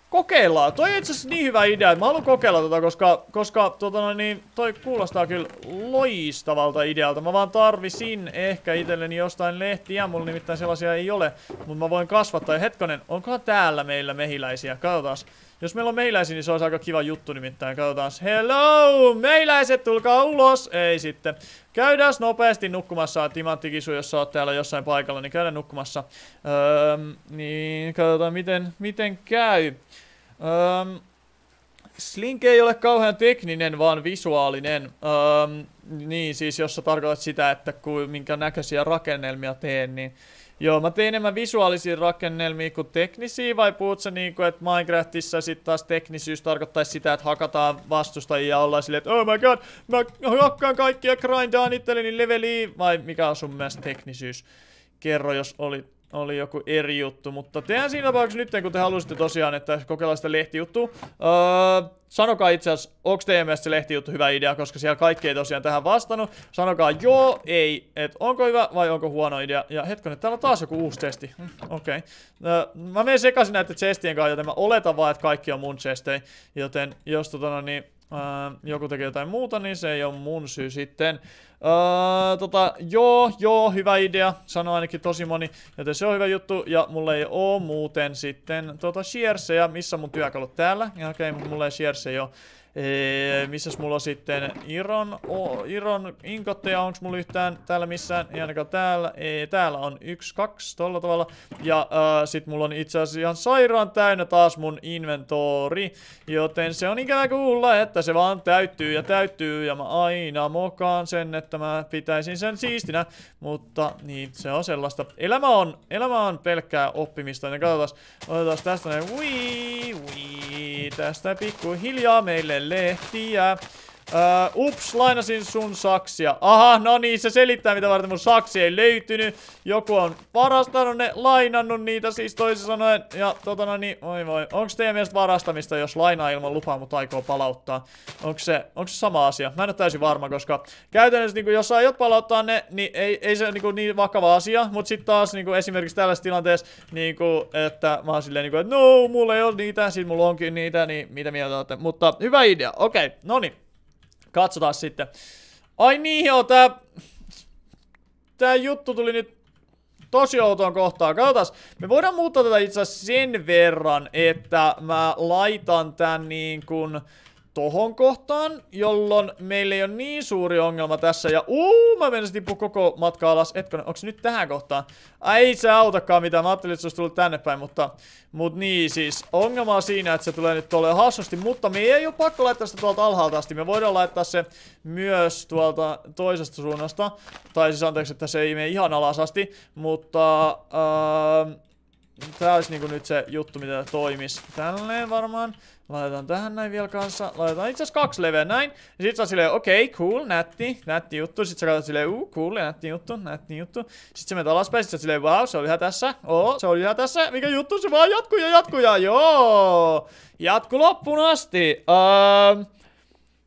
kokeillaan. Toi ei itse asiassa niin hyvä idea, että mä haluan kokeilla tota, koska, koska tota no, niin, toi kuulostaa kyllä loistavalta idealta. Mä vaan tarvisin ehkä itselleni jostain lehtiä, mulla nimittäin sellaisia ei ole, mutta mä voin kasvattaa. Ja hetkonen, onkohan täällä meillä mehiläisiä? Katsotaan. Jos meillä on meiläisiä, niin se olisi aika kiva juttu nimittäin. Katsotaan. Hello! Meiläiset, tulkaa ulos! Ei sitten. Käydään nopeasti nukkumassa. Timanttikisu, jos sä oot täällä jossain paikalla, niin käydään nukkumassa. Öö, niin, katsotaan miten, miten käy. Öö, Slink ei ole kauhean tekninen, vaan visuaalinen. Öö, niin, siis jos sä tarkoitat sitä, että ku, minkä näköisiä rakennelmia teen, niin... Joo, mä tein enemmän visuaalisia rakennelmia kuin teknisiä, vai puhut sä niinku, että Minecraftissa sit taas teknisyys tarkoittaisi sitä, että hakataan vastustajia ja ollaan silleen, että oh my god, mä hakkaan kaikkia, grindaan itselleni leveliin, vai mikä on sun mielestä teknisyys? Kerro, jos olit oli joku eri juttu, mutta tehän siinä tapauksessa nyt, kun te halusitte tosiaan, että kokeillaan sitä lehtijuttua. Öö, sanokaa itse asiassa, onko teidän mielestä se lehtijuttu hyvä idea, koska siellä kaikki ei tosiaan tähän vastannut. Sanokaa joo, ei, että onko hyvä vai onko huono idea. Ja hetkinen, täällä on taas joku uusi testi. Mm, okei. Okay. Öö, mä menen sekaisin näiden testien kanssa, joten mä oletan vaan, että kaikki on mun testejä. Joten jos tota no niin, joku tekee jotain muuta, niin se ei ole mun syy sitten. Öö, tota, joo, joo, hyvä idea, sanoo ainakin tosi moni, joten se on hyvä juttu, ja mulla ei oo muuten sitten tota shearseja, missä mun työkalut täällä, okei, okay, mulla ei shearseja ole. Ee, missäs mulla on sitten Iron, oh, Iron inkotteja, onks mulla yhtään täällä missään? Ei ainakaan täällä. Ee, täällä on yksi, kaksi, tolla tavalla. Ja äh, sit mulla on itse asiassa ihan sairaan täynnä taas mun inventori. Joten se on ikävä kuulla, että se vaan täyttyy ja täyttyy. Ja mä aina mokaan sen, että mä pitäisin sen siistinä. Mutta niin, se on sellaista. Elämä on, elämä on pelkkää oppimista. Ja niin katsotaan, otetaan tästä näin. Wii, wii. Tästä pikkuhiljaa meille see ya. Öö, ups, lainasin sun saksia. Aha, no niin, se selittää mitä varten mun saksi ei löytynyt. Joku on varastanut ne, lainannut niitä siis toisin sanoen. Ja tota no niin, oi voi. Onks teidän mielestä varastamista, jos lainaa ilman lupaa mutta aikoo palauttaa? Onks se, onks se sama asia? Mä en ole täysin varma, koska käytännössä niinku, jos sä aiot palauttaa ne, niin ei, ei se niinku niin vakava asia. Mut sit taas niinku esimerkiksi tällaisessa tilanteessa, niinku, että mä oon silleen niinku, että no, mulla ei ole niitä, sit mulla onkin niitä, niin mitä mieltä olette. Mutta hyvä idea, okei, okay, no niin. Katsotaan sitten. Ai niin joo, tää... Tää juttu tuli nyt tosi outoon kohtaan. Katsotaan. Me voidaan muuttaa tätä itse asiassa sen verran, että mä laitan tän niin kuin tohon kohtaan, jolloin meillä ei ole niin suuri ongelma tässä. Ja uu, mä menisin tippua koko matka alas. Etkö, onks nyt tähän kohtaan? ei se autakaan mitä mä ajattelin, että se olisi tullut tänne päin, mutta... Mut niin siis, ongelma on siinä, että se tulee nyt tuolle hassusti, mutta me ei ole pakko laittaa sitä tuolta alhaalta asti. Me voidaan laittaa se myös tuolta toisesta suunnasta. Tai siis anteeksi, että se ei mene ihan alas asti, mutta... Öö, Tää olisi niinku nyt se juttu, mitä toimis tälleen varmaan. Laitetaan tähän näin vielä kanssa. Laitetaan itse asiassa kaksi leveä näin. Ja sit sä silleen, okei, okay, cool, nätti, nätti juttu. Sit sä katsot silleen, uu, uh, cool, nätti juttu, nätti juttu. Sit sä menet alaspäin, sit sä silleen, wow, se oli ihan tässä. Oo, se oli ihan tässä. Mikä juttu, se vaan jatkuu ja jatkuu ja joo. Jatku loppuun asti. Um,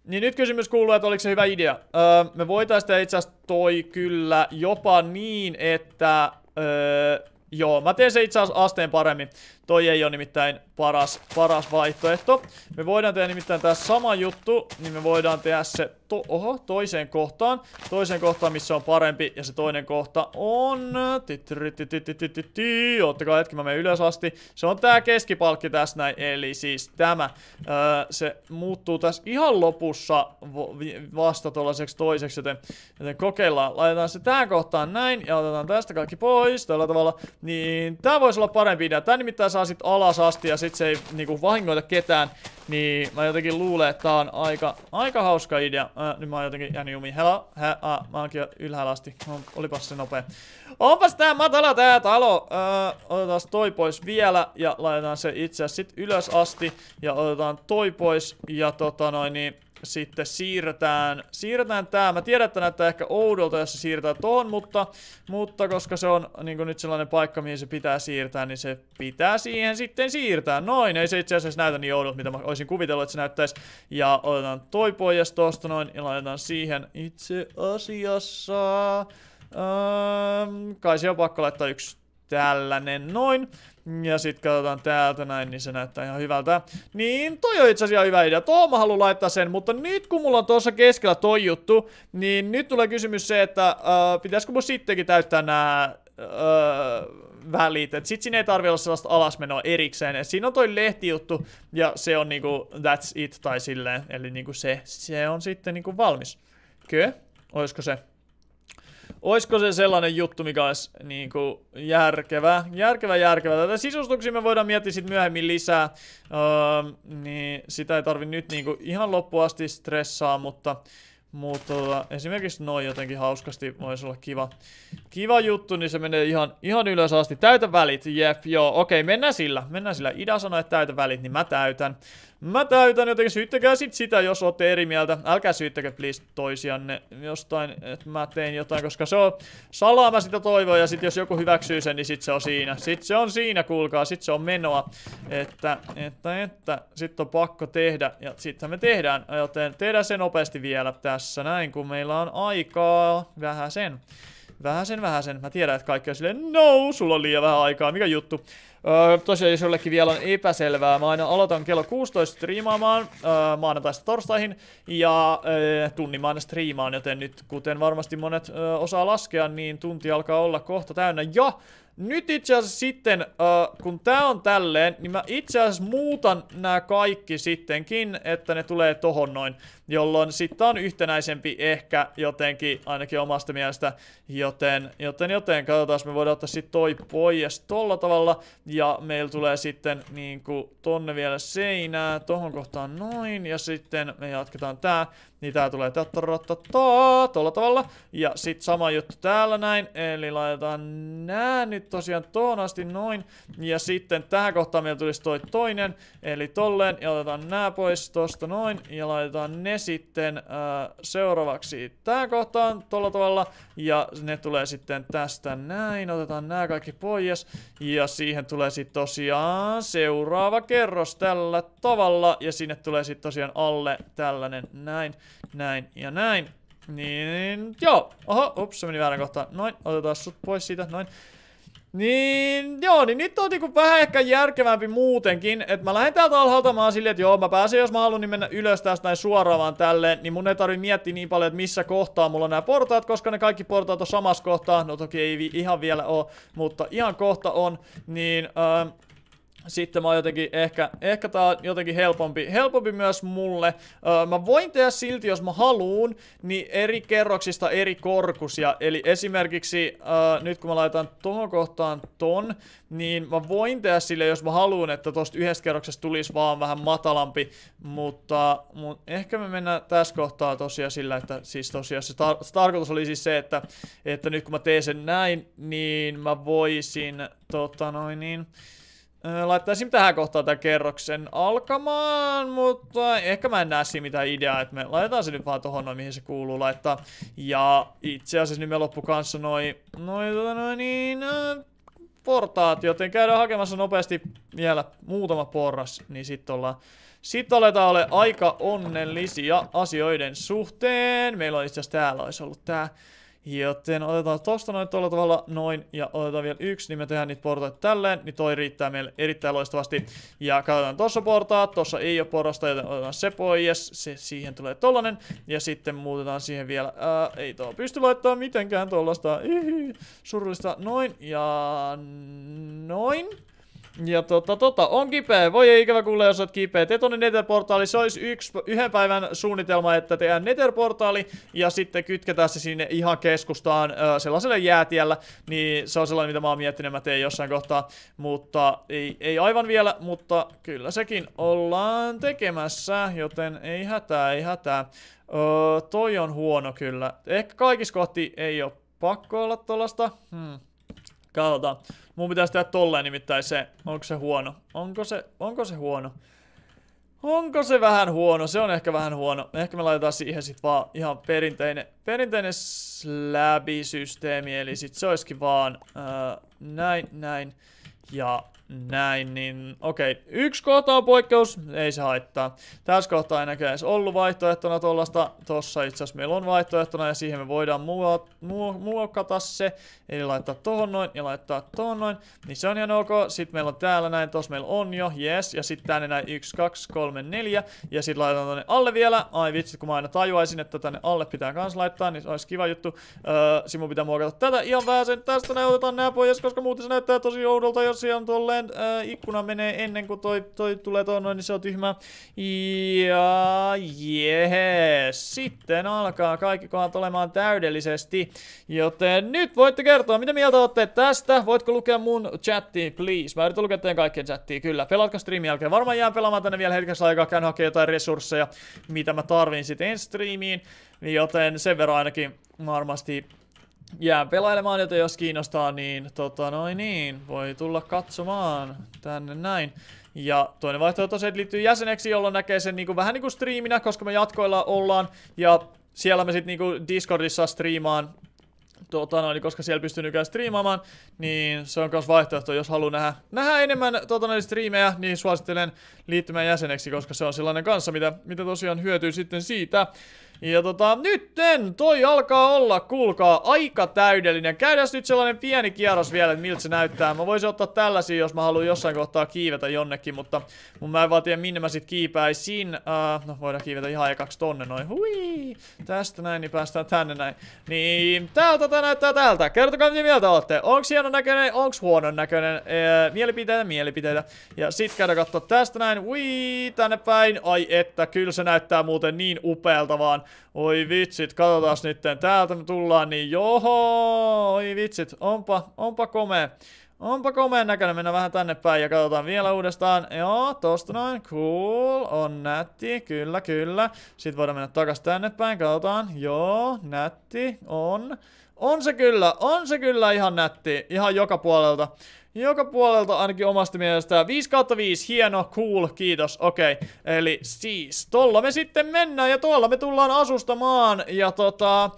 niin nyt kysymys kuuluu, että oliko se hyvä idea. Um, me voitais tehdä itse asiassa toi kyllä jopa niin, että... Uh, Joo, mä teen se itse asiassa asteen paremmin. Toi ei ole nimittäin paras, paras vaihtoehto. Me voidaan tehdä nimittäin tämä sama juttu, niin me voidaan tehdä se to oho, toiseen kohtaan. Toiseen kohtaan, missä on parempi, ja se toinen kohta on... Ottakaa hetki, mä menen ylös asti. Se on tää keskipalkki tässä näin, eli siis tämä. Öö, se muuttuu tässä ihan lopussa vasta tuollaiseksi toiseksi, joten, joten kokeillaan. Laitetaan se tähän kohtaan näin, ja otetaan tästä kaikki pois, tällä tavalla. Niin tää voisi olla parempi idea. Tää nimittäin saa sit alas asti ja sit se ei niinku vahingoita ketään. Niin mä jotenkin luulen, että tää on aika, aika hauska idea. Ää, nyt mä oon jotenkin jäänyt jumiin. Hello, hä, ää, mä oonkin ylhäällä asti. olipas se nopea. Onpas tää matala tää talo. Ää, öö, otetaan toi pois vielä ja laitetaan se itse sit ylös asti. Ja otetaan toi pois ja tota noin niin sitten siirretään, siirretään tää. Mä tiedän, että näyttää ehkä oudolta, jos se siirtää tohon, mutta, mutta koska se on niin nyt sellainen paikka, mihin se pitää siirtää, niin se pitää siihen sitten siirtää. Noin, ei se itse asiassa näytä niin oudolta, mitä mä olisin kuvitellut, että se näyttäisi. Ja otetaan toi pojas tosta noin ja laitetaan siihen itse asiassa. Ähm, kai se on pakko laittaa yksi tällainen noin. Ja sit katsotaan täältä näin, niin se näyttää ihan hyvältä. Niin, toi on itse asiassa hyvä idea. Tuo mä haluan laittaa sen, mutta nyt kun mulla on tuossa keskellä toi juttu, niin nyt tulee kysymys se, että äh, pitäisikö mun sittenkin täyttää nämä öö, äh, välit. Et sit siinä ei tarvi olla sellaista alasmenoa erikseen. Et siinä on toi lehtijuttu ja se on niinku that's it tai silleen. Eli niinku se, se on sitten niinku valmis. Kö? Oisko se? olisiko se sellainen juttu, mikä olisi niin kuin, järkevä? Järkevä, järkevä. Tätä sisustuksia me voidaan miettiä sitten myöhemmin lisää. Öö, niin sitä ei tarvi nyt niin kuin, ihan loppuasti stressaa, mutta... Mutta tota, esimerkiksi noin jotenkin hauskasti voisi olla kiva, kiva juttu, niin se menee ihan, ihan ylös asti. Täytä välit, jep, joo, okei, mennään sillä. Mennään sillä. Ida sanoi, että täytä välit, niin mä täytän. Mä täytän, jotenkin, syyttäkää sit sitä, jos olette eri mieltä. Älkää syyttäkö please toisianne jostain, että mä tein jotain, koska se on salaa mä sitä toivoa ja sit jos joku hyväksyy sen, niin sit se on siinä. Sit se on siinä, kuulkaa, sit se on menoa. Että, että, että, sit on pakko tehdä ja sitten me tehdään, joten tehdään se nopeasti vielä tässä näin, kun meillä on aikaa vähän sen. Vähän sen. Mä tiedän, että kaikki on silleen, no, sulla on liian vähän aikaa, mikä juttu. Öö, tosiaan, jos jollekin vielä on epäselvää, mä aina aloitan kello 16 striimaamaan öö, maanantaista torstaihin, ja öö, tunnin mä aina striimaan, joten nyt, kuten varmasti monet öö, osaa laskea, niin tunti alkaa olla kohta täynnä, ja nyt itse asiassa sitten, uh, kun tää on tälleen, niin mä itse asiassa muutan nämä kaikki sittenkin, että ne tulee tohon noin, jolloin sitten on yhtenäisempi ehkä jotenkin, ainakin omasta mielestä, joten, joten, joten, katsotaan, me voidaan ottaa sitten toi pois tolla tavalla, ja meillä tulee sitten niinku tonne vielä seinää, tohon kohtaan noin, ja sitten me jatketaan tää, niin tää tulee tolla tavalla, ja sitten sama juttu täällä näin, eli laitetaan nää nyt tosiaan tuon asti noin. Ja sitten tähän kohtaan meillä tulisi toi toinen. Eli tolleen. Ja otetaan nää pois tosta noin. Ja laitetaan ne sitten ää, äh, seuraavaksi tähän kohtaan tolla tavalla. Ja ne tulee sitten tästä näin. Otetaan nämä kaikki pois. Ja siihen tulee sitten tosiaan seuraava kerros tällä tavalla. Ja sinne tulee sitten tosiaan alle tällainen näin, näin ja näin. Niin, joo. Oho, ups, se meni väärän kohtaan. Noin, otetaan sut pois siitä, noin. Niin, joo, niin nyt on niinku vähän ehkä järkevämpi muutenkin, että mä lähden täältä alhaalta maan silleen, että joo, mä pääsen jos mä haluan, niin mennä ylös tästä näin suoraan vaan tälleen, niin mun ei tarvi miettiä niin paljon, että missä kohtaa mulla on nämä portaat, koska ne kaikki portaat on samassa kohtaa, no toki ei ihan vielä oo, mutta ihan kohta on, niin... Öö, sitten mä oon jotenkin, ehkä, ehkä tää on jotenkin helpompi, helpompi myös mulle. Öö, mä voin tehdä silti, jos mä haluun, niin eri kerroksista eri korkusia. Eli esimerkiksi öö, nyt kun mä laitan tohon kohtaan ton, niin mä voin tehdä sille, jos mä haluun, että tosta yhdestä kerroksesta tulisi vaan vähän matalampi. Mutta mun, ehkä me mennään tässä kohtaa tosiaan sillä, että siis tosiaan se, tar se tarkoitus oli siis se, että, että nyt kun mä teen sen näin, niin mä voisin tota noin niin... Laittaisin tähän kohtaan tämän kerroksen alkamaan, mutta ehkä mä en näe siinä mitään ideaa, että me laitetaan se nyt vaan tohon noin, mihin se kuuluu laittaa. Ja itse asiassa nyt me loppu kanssa noin, noin, noin, tota noin, niin, portaat, joten käydään hakemassa nopeasti vielä muutama porras, niin sitten ollaan, Sitten aletaan ole aika onnellisia asioiden suhteen. Meillä on itse asiassa täällä olisi ollut tää Joten otetaan tosta noin tuolla tavalla noin ja otetaan vielä yksi, niin me tehdään niitä portaita tälleen, niin toi riittää meille erittäin loistavasti. Ja katsotaan tuossa portaat, tuossa ei ole porosta, joten otetaan se pois, se, siihen tulee tollanen. Ja sitten muutetaan siihen vielä, ää, ei tuo pysty laittaa mitenkään tollasta, surullista, noin ja noin. Ja tota, tota, on kipeä. Voi ei ikävä kuulla, jos olet kipeä. Tetonen nether se olisi yksi, yhden päivän suunnitelma, että tehdään Netherportaali ja sitten kytketään se sinne ihan keskustaan ö, sellaiselle jäätiellä. Niin se on sellainen, mitä mä oon miettinyt, mä teen jossain kohtaa. Mutta ei, ei aivan vielä, mutta kyllä sekin ollaan tekemässä, joten ei hätää, ei hätää. Ö, toi on huono kyllä. Ehkä kaikissa kohti ei ole pakko olla tuollaista. Hmm. Katsotaan. Mun pitäisi tehdä tolleen nimittäin se. Onko se huono? Onko se, onko se huono? Onko se vähän huono? Se on ehkä vähän huono. Ehkä me laitetaan siihen sit vaan ihan perinteinen, perinteinen slabi-systeemi. Eli sit se olisikin vaan öö, näin, näin. Ja näin, niin okei. Okay. Yksi kohta on poikkeus, ei se haittaa. Tässä kohtaa ei näköjään edes ollut vaihtoehtona tuollaista. Tossa itse asiassa meillä on vaihtoehtona ja siihen me voidaan muo muo muokata se. Eli laittaa tohon noin ja laittaa tohon noin. Niin se on ihan ok. Sitten meillä on täällä näin, tossa meillä on jo, yes. Ja sitten tänne näin 1, 2, 3, 4. Ja sitten laitetaan tonne alle vielä. Ai vitsi, kun mä aina tajuaisin, että tänne alle pitää kans laittaa, niin se olisi kiva juttu. Öö, Simu pitää muokata tätä ihan vähän sen. Tästä ne otetaan nää pois, koska muuten se näyttää tosi oudolta, jos siellä on tolleen Tän äh, ikkuna menee ennen kuin toi, toi tulee tuon noin, niin se on tyhmä. Ja jehe, Sitten alkaa kaikki kohdat olemaan täydellisesti. Joten nyt voitte kertoa, mitä mieltä olette tästä. Voitko lukea mun chattiin, please? Mä yritän lukea teidän kaikkien chattiin, kyllä. Pelaatko streamin jälkeen? Varmaan jään pelaamaan tänne vielä hetkessä aikaa. Käyn hakemaan jotain resursseja, mitä mä tarvin sitten streamiin Joten sen verran ainakin varmasti jää pelailemaan, joten jos kiinnostaa, niin tota noin niin, voi tulla katsomaan tänne näin. Ja toinen vaihtoehto on se, että liittyy jäseneksi, jolloin näkee sen niinku, vähän niinku striiminä, koska me jatkoilla ollaan. Ja siellä me sitten niinku Discordissa striimaan tota noin, niin koska siellä pystyy nykyään striimaamaan, niin se on myös vaihtoehto, jos haluaa nähdä, nähdä enemmän tota noin, striimejä, niin suosittelen liittymään jäseneksi, koska se on sellainen kanssa, mitä, mitä tosiaan hyötyy sitten siitä. Ja tota, nytten toi alkaa olla, kuulkaa, aika täydellinen. Käydään nyt sellainen pieni kierros vielä, että miltä se näyttää. Mä voisin ottaa tällaisia, jos mä haluan jossain kohtaa kiivetä jonnekin, mutta mun mä en vaan tiedä, minne mä sit kiipäisin. Uh, no, voidaan kiivetä ihan ekaksi tonne noin. Hui! Tästä näin, niin päästään tänne näin. Niin, täältä tää näyttää tältä. Kertokaa, mitä mieltä olette. Onks hieno näköinen, onks huonon näköinen. Uh, mielipiteitä, mielipiteitä. Ja sit käydä katsoa tästä näin. Hui! tänne päin. Ai että, kyllä se näyttää muuten niin upealta vaan. Oi vitsit, katsotaas nytten. Täältä me tullaan, niin joho! Oi vitsit, onpa, onpa komea. Onpa komea näköinen, mennään vähän tänne päin ja katsotaan vielä uudestaan. Joo, tosta noin, cool, on nätti, kyllä, kyllä. Sitten voidaan mennä takas tänne päin, katsotaan. Joo, nätti, on. On se kyllä, on se kyllä ihan nätti, ihan joka puolelta. Joka puolelta ainakin omasta mielestä. 5 kautta 5, hieno, cool, kiitos, okei. Okay. Eli siis, tolla me sitten mennään ja tuolla me tullaan asustamaan ja tota...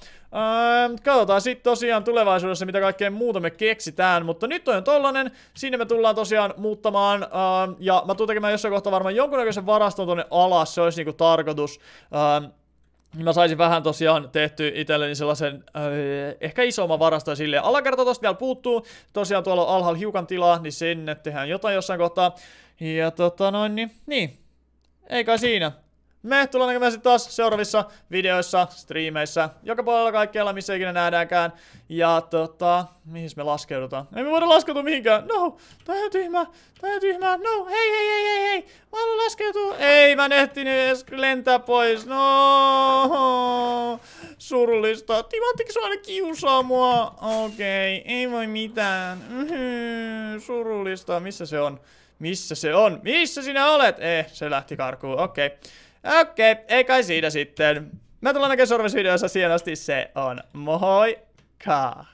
Ähm, katsotaan sitten tosiaan tulevaisuudessa, mitä kaikkea muuta me keksitään, mutta nyt on tollanen, sinne me tullaan tosiaan muuttamaan, ähm, ja mä tuun tekemään jossain kohtaa varmaan jonkunnäköisen varaston tonne alas, se olisi niinku tarkoitus. ähm, mä saisin vähän tosiaan tehty itselleni sellaisen äh, ehkä isomman varaston sille. Alakerta tosta vielä puuttuu, tosiaan tuolla on alhaalla hiukan tilaa, niin sinne tehdään jotain jossain kohtaa. Ja tota noin, niin, niin. ei kai siinä. Me tullaan näkemään sitten taas seuraavissa videoissa, striimeissä, joka puolella kaikkialla, missä ikinä nähdäänkään. Ja tota, mihin me laskeudutaan? Ei me voida laskeutua mihinkään. No, tää on tyhmä, tää on tyhmä. No, hei, hei, hei, hei, hei. Mä haluan laskeutua. Ei, mä en ehtinyt edes lentää pois. No, surullista. Timanttikin aina kiusaa mua. Okei, okay, ei voi mitään. Mm-hmm, surullista. Missä se on? Missä se on? Missä sinä olet? Eh, se lähti karkuun. Okei. Okay. Okei, okay, ei kai siinä sitten. Mä tullaan näkemään seuraavassa videossa, siihen asti se on moikka!